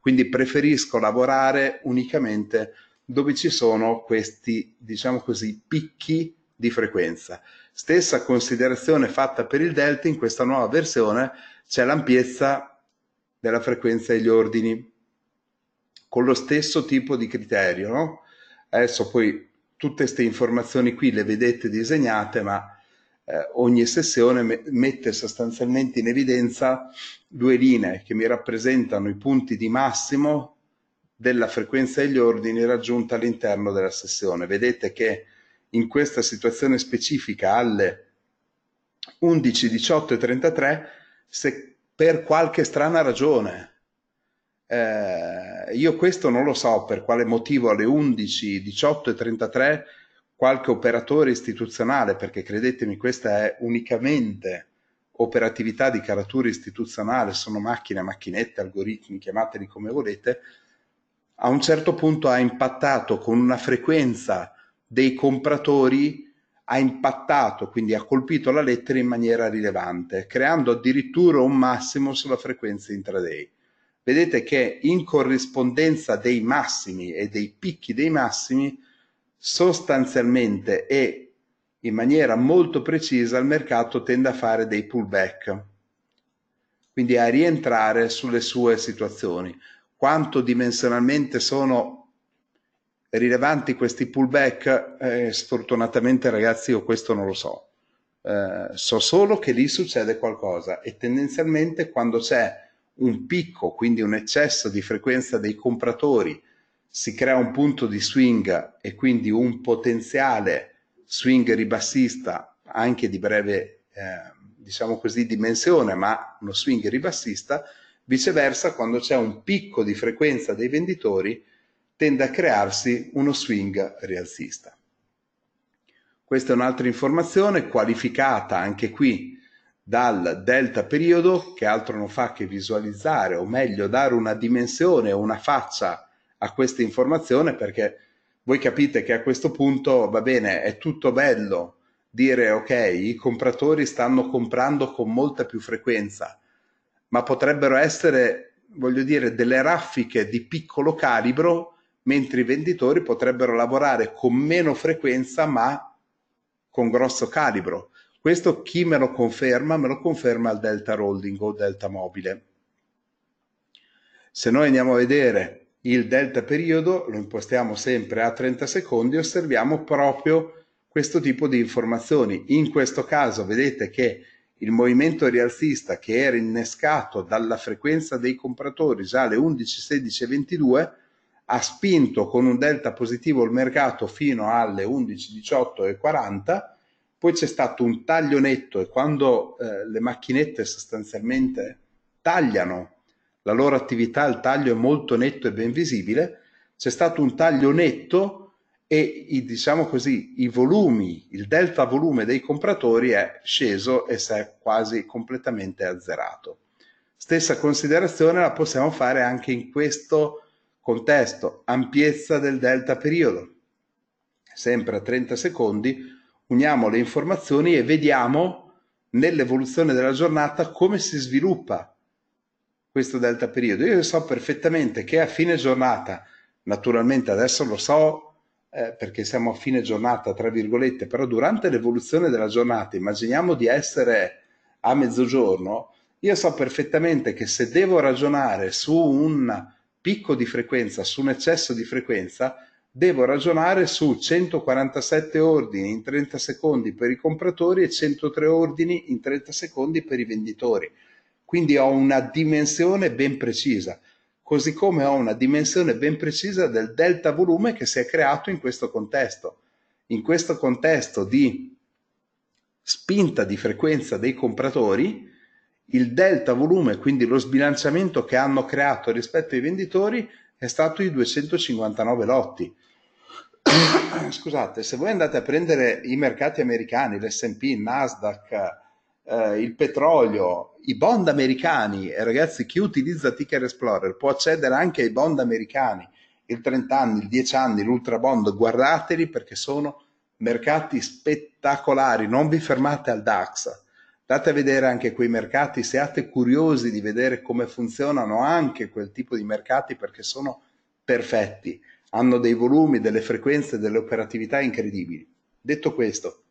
Speaker 1: Quindi preferisco lavorare unicamente dove ci sono questi, diciamo così, picchi di frequenza. Stessa considerazione fatta per il delta, in questa nuova versione c'è l'ampiezza della frequenza degli ordini, con lo stesso tipo di criterio. No? Adesso poi tutte queste informazioni qui le vedete disegnate, ma eh, ogni sessione me mette sostanzialmente in evidenza due linee che mi rappresentano i punti di massimo della frequenza degli ordini raggiunta all'interno della sessione. Vedete che in questa situazione specifica alle 11, 18 e 33 se per qualche strana ragione. Eh, io questo non lo so per quale motivo alle 11, 18 e 33 qualche operatore istituzionale, perché credetemi questa è unicamente operatività di caratura istituzionale, sono macchine, macchinette, algoritmi, chiamateli come volete, a un certo punto ha impattato con una frequenza dei compratori ha impattato, quindi ha colpito la lettera in maniera rilevante, creando addirittura un massimo sulla frequenza intraday. Vedete che in corrispondenza dei massimi e dei picchi dei massimi, sostanzialmente e in maniera molto precisa il mercato tende a fare dei pullback, quindi a rientrare sulle sue situazioni. Quanto dimensionalmente sono rilevanti questi pullback, eh, sfortunatamente ragazzi io questo non lo so. Eh, so solo che lì succede qualcosa e tendenzialmente quando c'è un picco, quindi un eccesso di frequenza dei compratori, si crea un punto di swing e quindi un potenziale swing ribassista anche di breve, eh, diciamo così, dimensione, ma uno swing ribassista, viceversa quando c'è un picco di frequenza dei venditori tende a crearsi uno swing rialzista. Questa è un'altra informazione qualificata anche qui dal delta periodo che altro non fa che visualizzare o meglio dare una dimensione una faccia a questa informazione perché voi capite che a questo punto va bene, è tutto bello dire ok, i compratori stanno comprando con molta più frequenza, ma potrebbero essere, voglio dire, delle raffiche di piccolo calibro mentre i venditori potrebbero lavorare con meno frequenza ma con grosso calibro. Questo chi me lo conferma? Me lo conferma il Delta Rolling o Delta Mobile. Se noi andiamo a vedere il delta periodo, lo impostiamo sempre a 30 secondi, osserviamo proprio questo tipo di informazioni. In questo caso vedete che il movimento rialzista che era innescato dalla frequenza dei compratori già alle 11, 16 e 22 ha spinto con un delta positivo il mercato fino alle 11,18 e 40, poi c'è stato un taglio netto e quando eh, le macchinette sostanzialmente tagliano la loro attività, il taglio è molto netto e ben visibile, c'è stato un taglio netto e i, diciamo così, i volumi, il delta volume dei compratori è sceso e si è quasi completamente azzerato. Stessa considerazione la possiamo fare anche in questo Contesto, ampiezza del delta periodo. Sempre a 30 secondi uniamo le informazioni e vediamo nell'evoluzione della giornata come si sviluppa questo delta periodo. Io so perfettamente che a fine giornata, naturalmente adesso lo so eh, perché siamo a fine giornata, tra virgolette, però durante l'evoluzione della giornata, immaginiamo di essere a mezzogiorno, io so perfettamente che se devo ragionare su un picco di frequenza su un eccesso di frequenza, devo ragionare su 147 ordini in 30 secondi per i compratori e 103 ordini in 30 secondi per i venditori. Quindi ho una dimensione ben precisa, così come ho una dimensione ben precisa del delta volume che si è creato in questo contesto. In questo contesto di spinta di frequenza dei compratori, il delta volume, quindi lo sbilanciamento che hanno creato rispetto ai venditori, è stato di 259 lotti. Scusate, se voi andate a prendere i mercati americani, l'SP, il Nasdaq, eh, il petrolio, i bond americani, e ragazzi, chi utilizza Ticker Explorer può accedere anche ai bond americani, il 30 anni, il 10 anni, l'ultra bond, guardateli perché sono mercati spettacolari, non vi fermate al DAX Andate a vedere anche quei mercati, siate curiosi di vedere come funzionano anche quel tipo di mercati perché sono perfetti, hanno dei volumi, delle frequenze, delle operatività incredibili. Detto questo,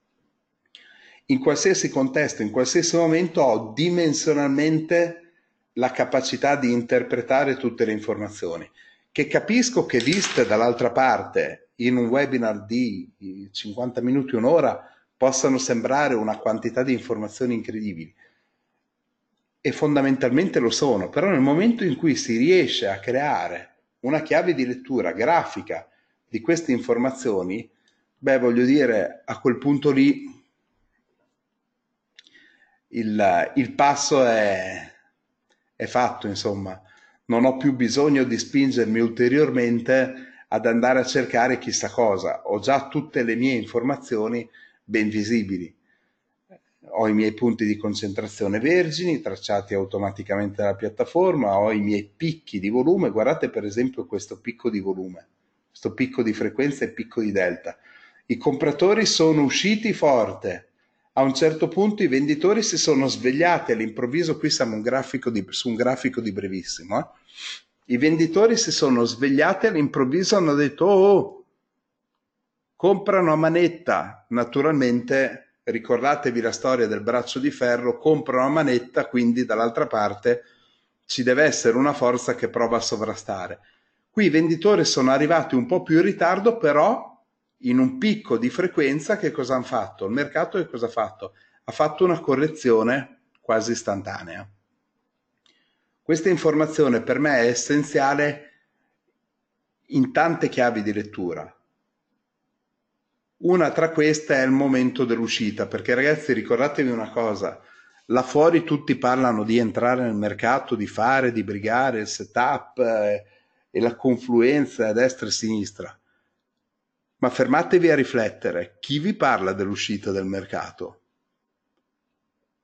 Speaker 1: in qualsiasi contesto, in qualsiasi momento ho dimensionalmente la capacità di interpretare tutte le informazioni, che capisco che viste dall'altra parte in un webinar di 50 minuti, un'ora, possano sembrare una quantità di informazioni incredibili, e fondamentalmente lo sono, però nel momento in cui si riesce a creare una chiave di lettura grafica di queste informazioni, beh, voglio dire, a quel punto lì il, il passo è, è fatto, insomma, non ho più bisogno di spingermi ulteriormente ad andare a cercare chissà cosa, ho già tutte le mie informazioni ben visibili. Ho i miei punti di concentrazione vergini tracciati automaticamente dalla piattaforma, ho i miei picchi di volume, guardate per esempio questo picco di volume, questo picco di frequenza e picco di delta. I compratori sono usciti forte, a un certo punto i venditori si sono svegliati all'improvviso, qui siamo un di, su un grafico di brevissimo, eh? i venditori si sono svegliati all'improvviso hanno detto oh, oh comprano a manetta, naturalmente ricordatevi la storia del braccio di ferro, comprano a manetta, quindi dall'altra parte ci deve essere una forza che prova a sovrastare. Qui i venditori sono arrivati un po' più in ritardo, però in un picco di frequenza che cosa hanno fatto? Il mercato che cosa ha fatto? Ha fatto una correzione quasi istantanea. Questa informazione per me è essenziale in tante chiavi di lettura. Una tra queste è il momento dell'uscita, perché ragazzi ricordatevi una cosa, là fuori tutti parlano di entrare nel mercato, di fare, di brigare, il setup eh, e la confluenza a destra e a sinistra. Ma fermatevi a riflettere, chi vi parla dell'uscita del mercato?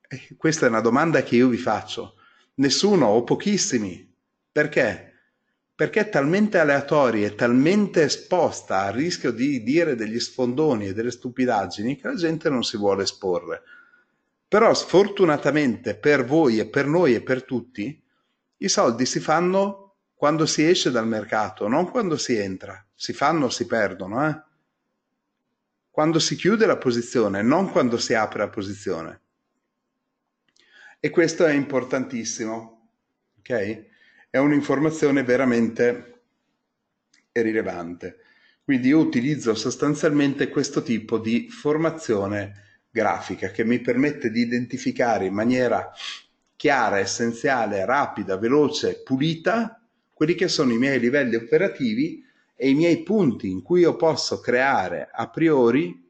Speaker 1: E eh, questa è una domanda che io vi faccio. Nessuno o pochissimi. Perché? perché è talmente aleatoria e talmente esposta al rischio di dire degli sfondoni e delle stupidaggini che la gente non si vuole esporre. Però sfortunatamente per voi e per noi e per tutti i soldi si fanno quando si esce dal mercato, non quando si entra. Si fanno o si perdono, eh? Quando si chiude la posizione, non quando si apre la posizione. E questo è importantissimo, ok? è un'informazione veramente rilevante. Quindi io utilizzo sostanzialmente questo tipo di formazione grafica che mi permette di identificare in maniera chiara, essenziale, rapida, veloce, pulita quelli che sono i miei livelli operativi e i miei punti in cui io posso creare a priori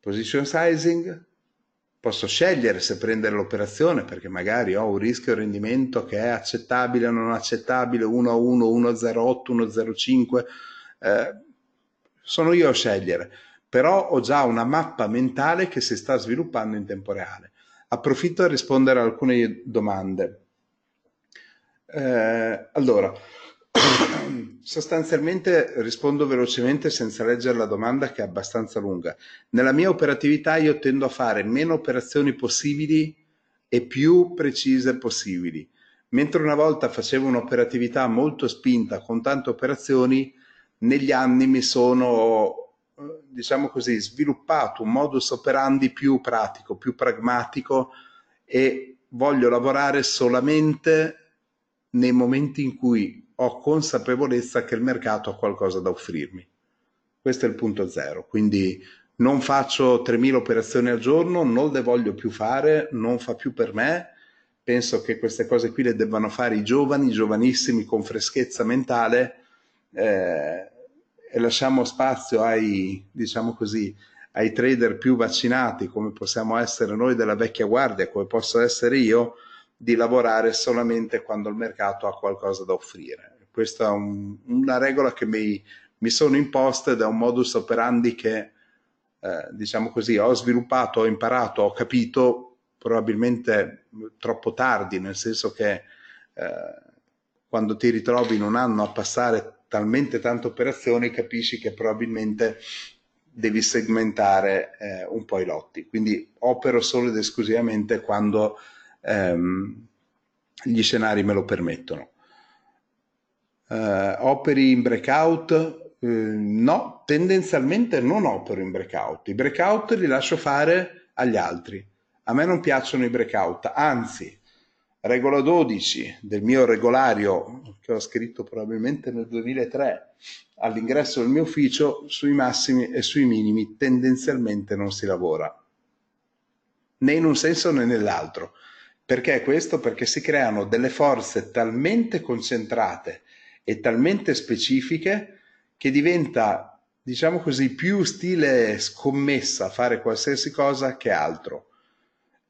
Speaker 1: position sizing, posso scegliere se prendere l'operazione perché magari ho un rischio rendimento che è accettabile o non accettabile 1 a 1, 1 a 0, 8, 1 a 0,5 eh, sono io a scegliere però ho già una mappa mentale che si sta sviluppando in tempo reale approfitto a rispondere a alcune domande eh, allora Sostanzialmente rispondo velocemente senza leggere la domanda che è abbastanza lunga. Nella mia operatività io tendo a fare meno operazioni possibili e più precise possibili. Mentre una volta facevo un'operatività molto spinta con tante operazioni, negli anni mi sono, diciamo così, sviluppato un modus operandi più pratico, più pragmatico e voglio lavorare solamente nei momenti in cui ho consapevolezza che il mercato ha qualcosa da offrirmi. Questo è il punto zero. Quindi non faccio 3.000 operazioni al giorno, non le voglio più fare, non fa più per me. Penso che queste cose qui le debbano fare i giovani, giovanissimi con freschezza mentale eh, e lasciamo spazio ai, diciamo così, ai trader più vaccinati come possiamo essere noi della vecchia guardia, come posso essere io, di lavorare solamente quando il mercato ha qualcosa da offrire. Questa è un, una regola che mi, mi sono imposta ed è un modus operandi che, eh, diciamo così, ho sviluppato, ho imparato, ho capito probabilmente troppo tardi, nel senso che eh, quando ti ritrovi in un anno a passare talmente tante operazioni capisci che probabilmente devi segmentare eh, un po' i lotti. Quindi opero solo ed esclusivamente quando ehm, gli scenari me lo permettono. Eh, operi in breakout? Eh, no, tendenzialmente non opero in breakout. I breakout li lascio fare agli altri. A me non piacciono i breakout, anzi, regola 12 del mio regolario che ho scritto probabilmente nel 2003 all'ingresso del mio ufficio sui massimi e sui minimi tendenzialmente non si lavora né in un senso né nell'altro perché questo? Perché si creano delle forze talmente concentrate e talmente specifiche che diventa, diciamo così, più stile scommessa fare qualsiasi cosa che altro.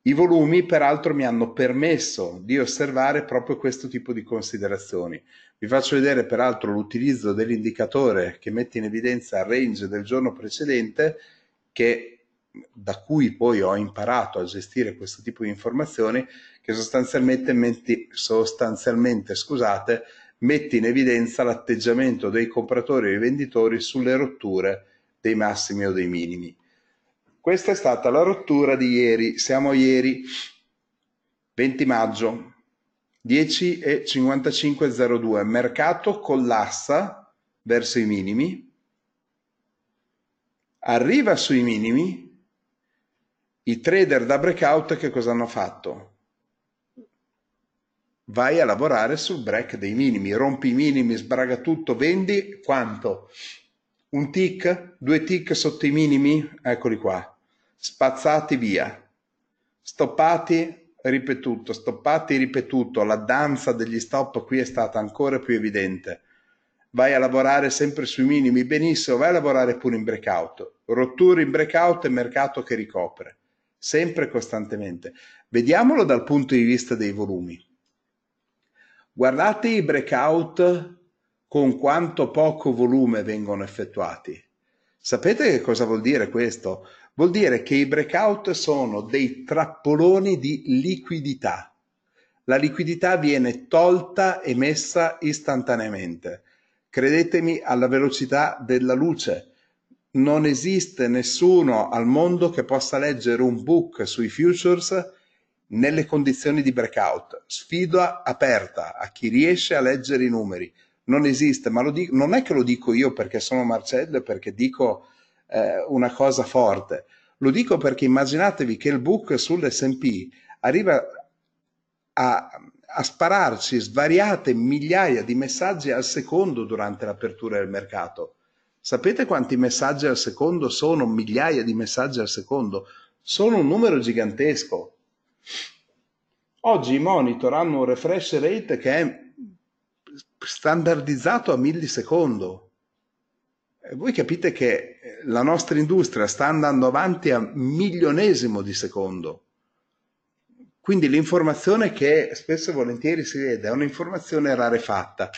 Speaker 1: I volumi, peraltro, mi hanno permesso di osservare proprio questo tipo di considerazioni. Vi faccio vedere, peraltro, l'utilizzo dell'indicatore che mette in evidenza il range del giorno precedente, che da cui poi ho imparato a gestire questo tipo di informazioni che sostanzialmente, metti, sostanzialmente scusate, mette in evidenza l'atteggiamento dei compratori e dei venditori sulle rotture dei massimi o dei minimi. Questa è stata la rottura di ieri, siamo ieri 20 maggio 10.55.02, mercato collassa verso i minimi, arriva sui minimi i trader da breakout che cosa hanno fatto? Vai a lavorare sul break dei minimi, rompi i minimi, sbraga tutto, vendi quanto? Un tick? Due tick sotto i minimi? Eccoli qua. Spazzati via. Stoppati, ripetuto, stoppati, ripetuto. La danza degli stop qui è stata ancora più evidente vai a lavorare sempre sui minimi, benissimo, vai a lavorare pure in breakout, rottura in breakout e mercato che ricopre sempre e costantemente. Vediamolo dal punto di vista dei volumi. Guardate i breakout con quanto poco volume vengono effettuati. Sapete che cosa vuol dire questo? Vuol dire che i breakout sono dei trappoloni di liquidità. La liquidità viene tolta e messa istantaneamente. Credetemi alla velocità della luce non esiste nessuno al mondo che possa leggere un book sui futures nelle condizioni di breakout. Sfida aperta a chi riesce a leggere i numeri. Non esiste, ma dico, non è che lo dico io perché sono Marcello e perché dico eh, una cosa forte. Lo dico perché immaginatevi che il book sull'SP arriva a, a spararci svariate migliaia di messaggi al secondo durante l'apertura del mercato Sapete quanti messaggi al secondo sono? Migliaia di messaggi al secondo. Sono un numero gigantesco. Oggi i monitor hanno un refresh rate che è standardizzato a millisecondo. Voi capite che la nostra industria sta andando avanti a milionesimo di secondo. Quindi l'informazione che spesso e volentieri si vede è un'informazione rarefatta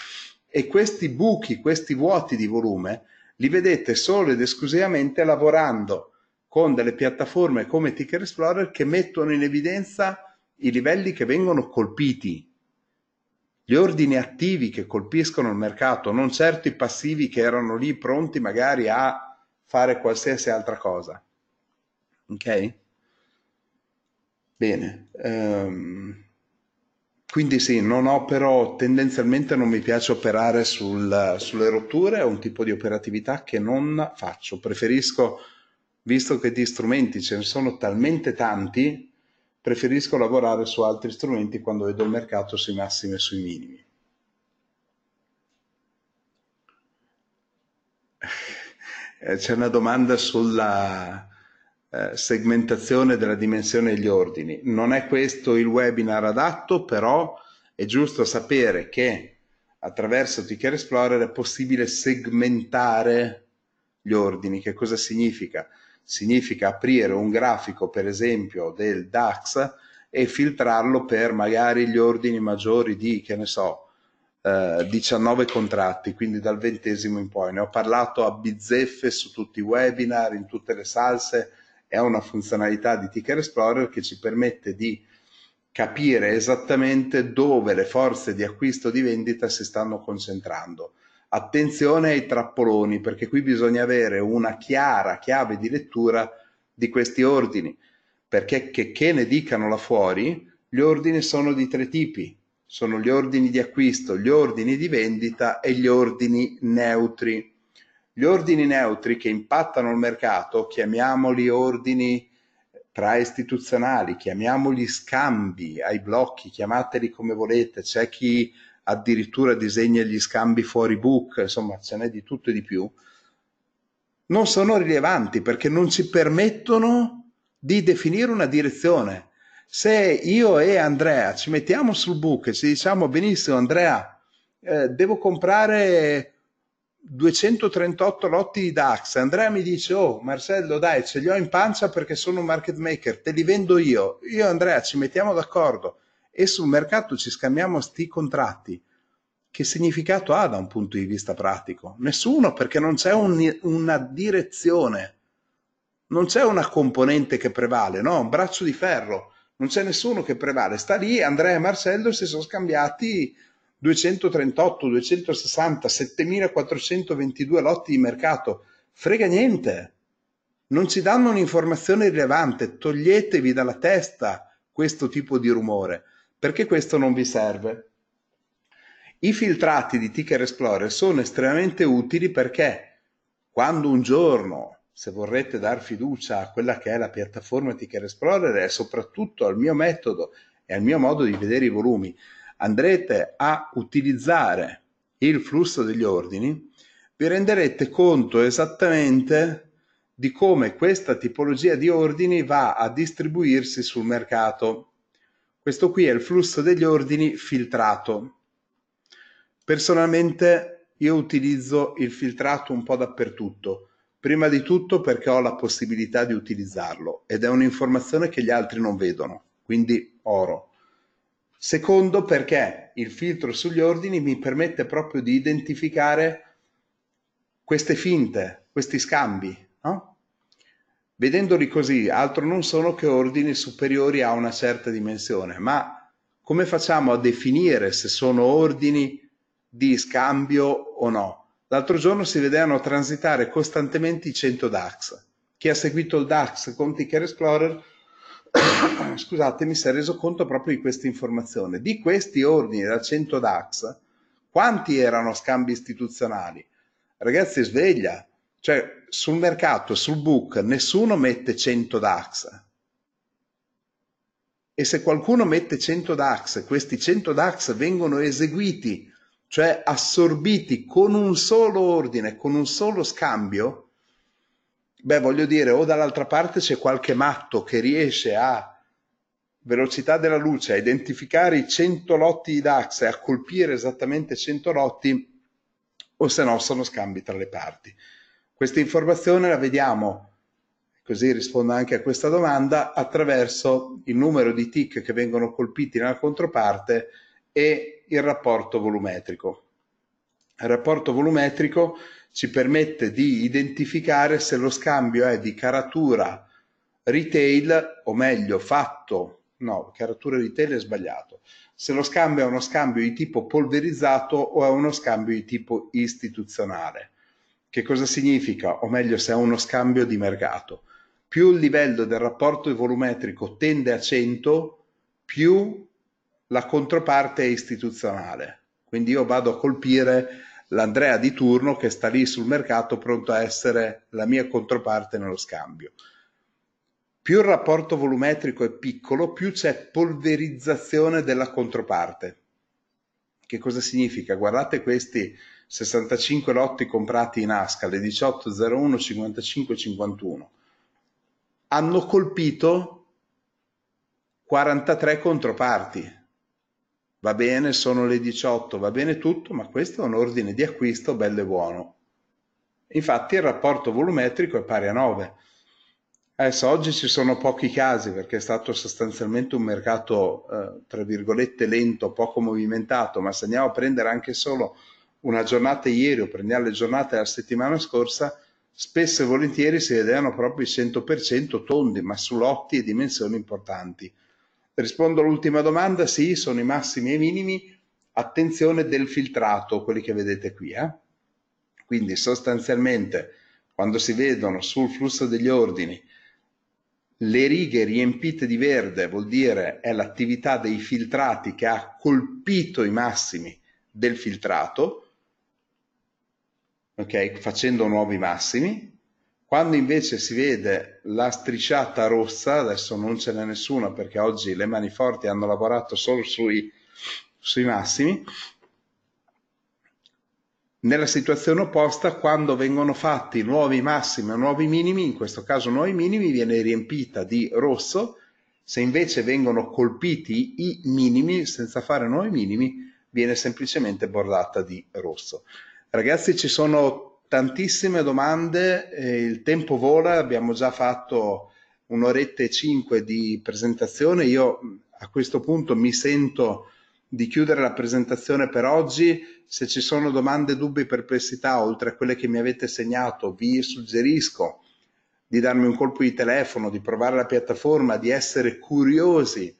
Speaker 1: e questi buchi, questi vuoti di volume li vedete solo ed esclusivamente lavorando con delle piattaforme come Ticket Explorer che mettono in evidenza i livelli che vengono colpiti, gli ordini attivi che colpiscono il mercato, non certo i passivi che erano lì pronti magari a fare qualsiasi altra cosa. Ok? Bene. Um, quindi sì, non opero, tendenzialmente non mi piace operare sul, sulle rotture, è un tipo di operatività che non faccio. Preferisco, visto che di strumenti ce ne sono talmente tanti, preferisco lavorare su altri strumenti quando vedo il mercato sui massimi e sui minimi. Eh, c'è una domanda sulla, eh, segmentazione della dimensione degli ordini. Non è questo il webinar adatto, però è giusto sapere che attraverso Ticker Explorer è possibile segmentare gli ordini. Che cosa significa? Significa aprire un grafico, per esempio, del DAX e filtrarlo per magari gli ordini maggiori di, che ne so, eh, 19 contratti, quindi dal ventesimo in poi. Ne ho parlato a bizzeffe su tutti i webinar, in tutte le salse, è una funzionalità di Ticker Explorer che ci permette di capire esattamente dove le forze di acquisto e di vendita si stanno concentrando. Attenzione ai trappoloni perché qui bisogna avere una chiara chiave di lettura di questi ordini, perché che, che ne dicano là fuori, gli ordini sono di tre tipi, sono gli ordini di acquisto, gli ordini di vendita e gli ordini neutri. Gli ordini neutri che impattano il mercato, chiamiamoli ordini tra istituzionali, chiamiamoli scambi ai blocchi, chiamateli come volete, c'è chi addirittura disegna gli scambi fuori book, insomma ce n'è di tutto e di più, non sono rilevanti perché non ci permettono di definire una direzione. Se io e Andrea ci mettiamo sul book e ci diciamo benissimo Andrea, eh, devo comprare 238 lotti di DAX. Andrea mi dice: Oh Marcello, dai, ce li ho in pancia perché sono un market maker, te li vendo io. Io e Andrea ci mettiamo d'accordo e sul mercato ci scambiamo sti contratti. Che significato ha da un punto di vista pratico? Nessuno, perché non c'è un, una direzione, non c'è una componente che prevale, no? Un braccio di ferro, non c'è nessuno che prevale. Sta lì Andrea e Marcello si sono scambiati 238, 260, 7422 lotti di mercato, frega niente. Non ci danno un'informazione rilevante, toglietevi dalla testa questo tipo di rumore, perché questo non vi serve. I filtrati di Ticker Explorer sono estremamente utili perché quando un giorno se vorrete dar fiducia a quella che è la piattaforma Ticker Explorer e soprattutto al mio metodo e al mio modo di vedere i volumi, andrete a utilizzare il flusso degli ordini, vi renderete conto esattamente di come questa tipologia di ordini va a distribuirsi sul mercato. Questo qui è il flusso degli ordini filtrato. Personalmente io utilizzo il filtrato un po' dappertutto, prima di tutto perché ho la possibilità di utilizzarlo ed è un'informazione che gli altri non vedono, quindi oro. Secondo perché il filtro sugli ordini mi permette proprio di identificare queste finte, questi scambi, no? Vedendoli così, altro non sono che ordini superiori a una certa dimensione, ma come facciamo a definire se sono ordini di scambio o no? L'altro giorno si vedevano transitare costantemente i 100 DAX. Chi ha seguito il DAX con Ticker Explorer scusate, mi si è reso conto proprio di questa informazione. Di questi ordini da 100 DAX, quanti erano scambi istituzionali? Ragazzi, sveglia, cioè sul mercato, sul book, nessuno mette 100 DAX. E se qualcuno mette 100 DAX, questi 100 DAX vengono eseguiti, cioè assorbiti con un solo ordine, con un solo scambio, beh, voglio dire, o dall'altra parte c'è qualche matto che riesce a velocità della luce, a identificare i 100 lotti di DAX e a colpire esattamente 100 lotti, o se no sono scambi tra le parti. Questa informazione la vediamo, così rispondo anche a questa domanda, attraverso il numero di tick che vengono colpiti nella controparte e il rapporto volumetrico. Il rapporto volumetrico ci permette di identificare se lo scambio è di caratura retail o meglio fatto, no, caratura retail è sbagliato, se lo scambio è uno scambio di tipo polverizzato o è uno scambio di tipo istituzionale. Che cosa significa? O meglio, se è uno scambio di mercato. Più il livello del rapporto volumetrico tende a 100, più la controparte è istituzionale quindi io vado a colpire l'Andrea di turno che sta lì sul mercato pronto a essere la mia controparte nello scambio. Più il rapporto volumetrico è piccolo, più c'è polverizzazione della controparte. Che cosa significa? Guardate questi 65 lotti comprati in Asca, le 18, 55, 51. Hanno colpito 43 controparti va bene, sono le 18, va bene tutto, ma questo è un ordine di acquisto bello e buono. Infatti il rapporto volumetrico è pari a 9. Adesso oggi ci sono pochi casi perché è stato sostanzialmente un mercato, eh, tra virgolette, lento, poco movimentato, ma se andiamo a prendere anche solo una giornata ieri o prendiamo le giornate della settimana scorsa, spesso e volentieri si vedevano proprio i 100% tondi, ma su lotti e dimensioni importanti. Rispondo all'ultima domanda, sì, sono i massimi e i minimi, attenzione del filtrato, quelli che vedete qui. Eh? Quindi sostanzialmente quando si vedono sul flusso degli ordini le righe riempite di verde vuol dire è l'attività dei filtrati che ha colpito i massimi del filtrato, ok? Facendo nuovi massimi, quando invece si vede la strisciata rossa, adesso non ce n'è nessuna perché oggi le mani forti hanno lavorato solo sui, sui massimi, nella situazione opposta, quando vengono fatti nuovi massimi o nuovi minimi, in questo caso nuovi minimi, viene riempita di rosso, se invece vengono colpiti i minimi senza fare nuovi minimi, viene semplicemente bordata di rosso. Ragazzi, ci sono tantissime domande, eh, il tempo vola, abbiamo già fatto un'oretta e cinque di presentazione, io a questo punto mi sento di chiudere la presentazione per oggi, se ci sono domande, dubbi, perplessità, oltre a quelle che mi avete segnato, vi suggerisco di darmi un colpo di telefono, di provare la piattaforma, di essere curiosi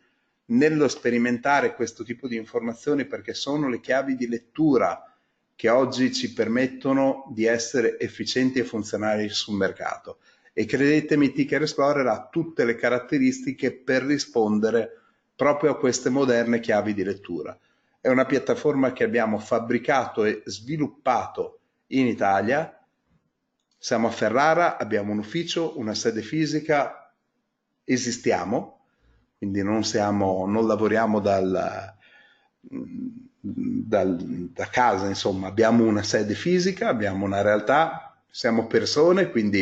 Speaker 1: nello sperimentare questo tipo di informazioni perché sono le chiavi di lettura che oggi ci permettono di essere efficienti e funzionali sul mercato. E credetemi, Ticker Explorer ha tutte le caratteristiche per rispondere proprio a queste moderne chiavi di lettura. È una piattaforma che abbiamo fabbricato e sviluppato in Italia. Siamo a Ferrara, abbiamo un ufficio, una sede fisica, esistiamo, quindi non, siamo, non lavoriamo dal, dal, da casa, insomma, abbiamo una sede fisica, abbiamo una realtà, siamo persone, quindi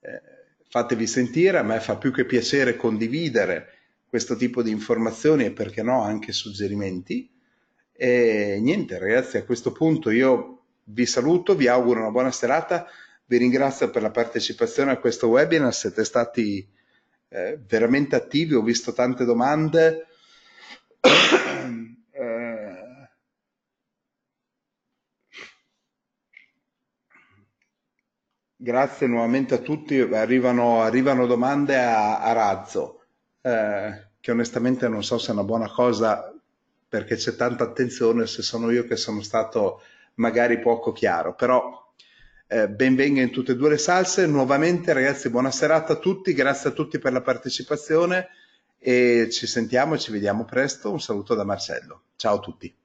Speaker 1: eh, fatevi sentire, a me fa più che piacere condividere questo tipo di informazioni e perché no anche suggerimenti. E niente ragazzi, a questo punto io vi saluto, vi auguro una buona serata, vi ringrazio per la partecipazione a questo webinar, siete stati eh, veramente attivi, ho visto tante domande. Grazie nuovamente a tutti, arrivano, arrivano domande a, a razzo, eh, che onestamente non so se è una buona cosa perché c'è tanta attenzione se sono io che sono stato magari poco chiaro, però eh, benvenga in tutte e due le salse. Nuovamente ragazzi buona serata a tutti, grazie a tutti per la partecipazione e ci sentiamo e ci vediamo presto. Un saluto da Marcello, ciao a tutti.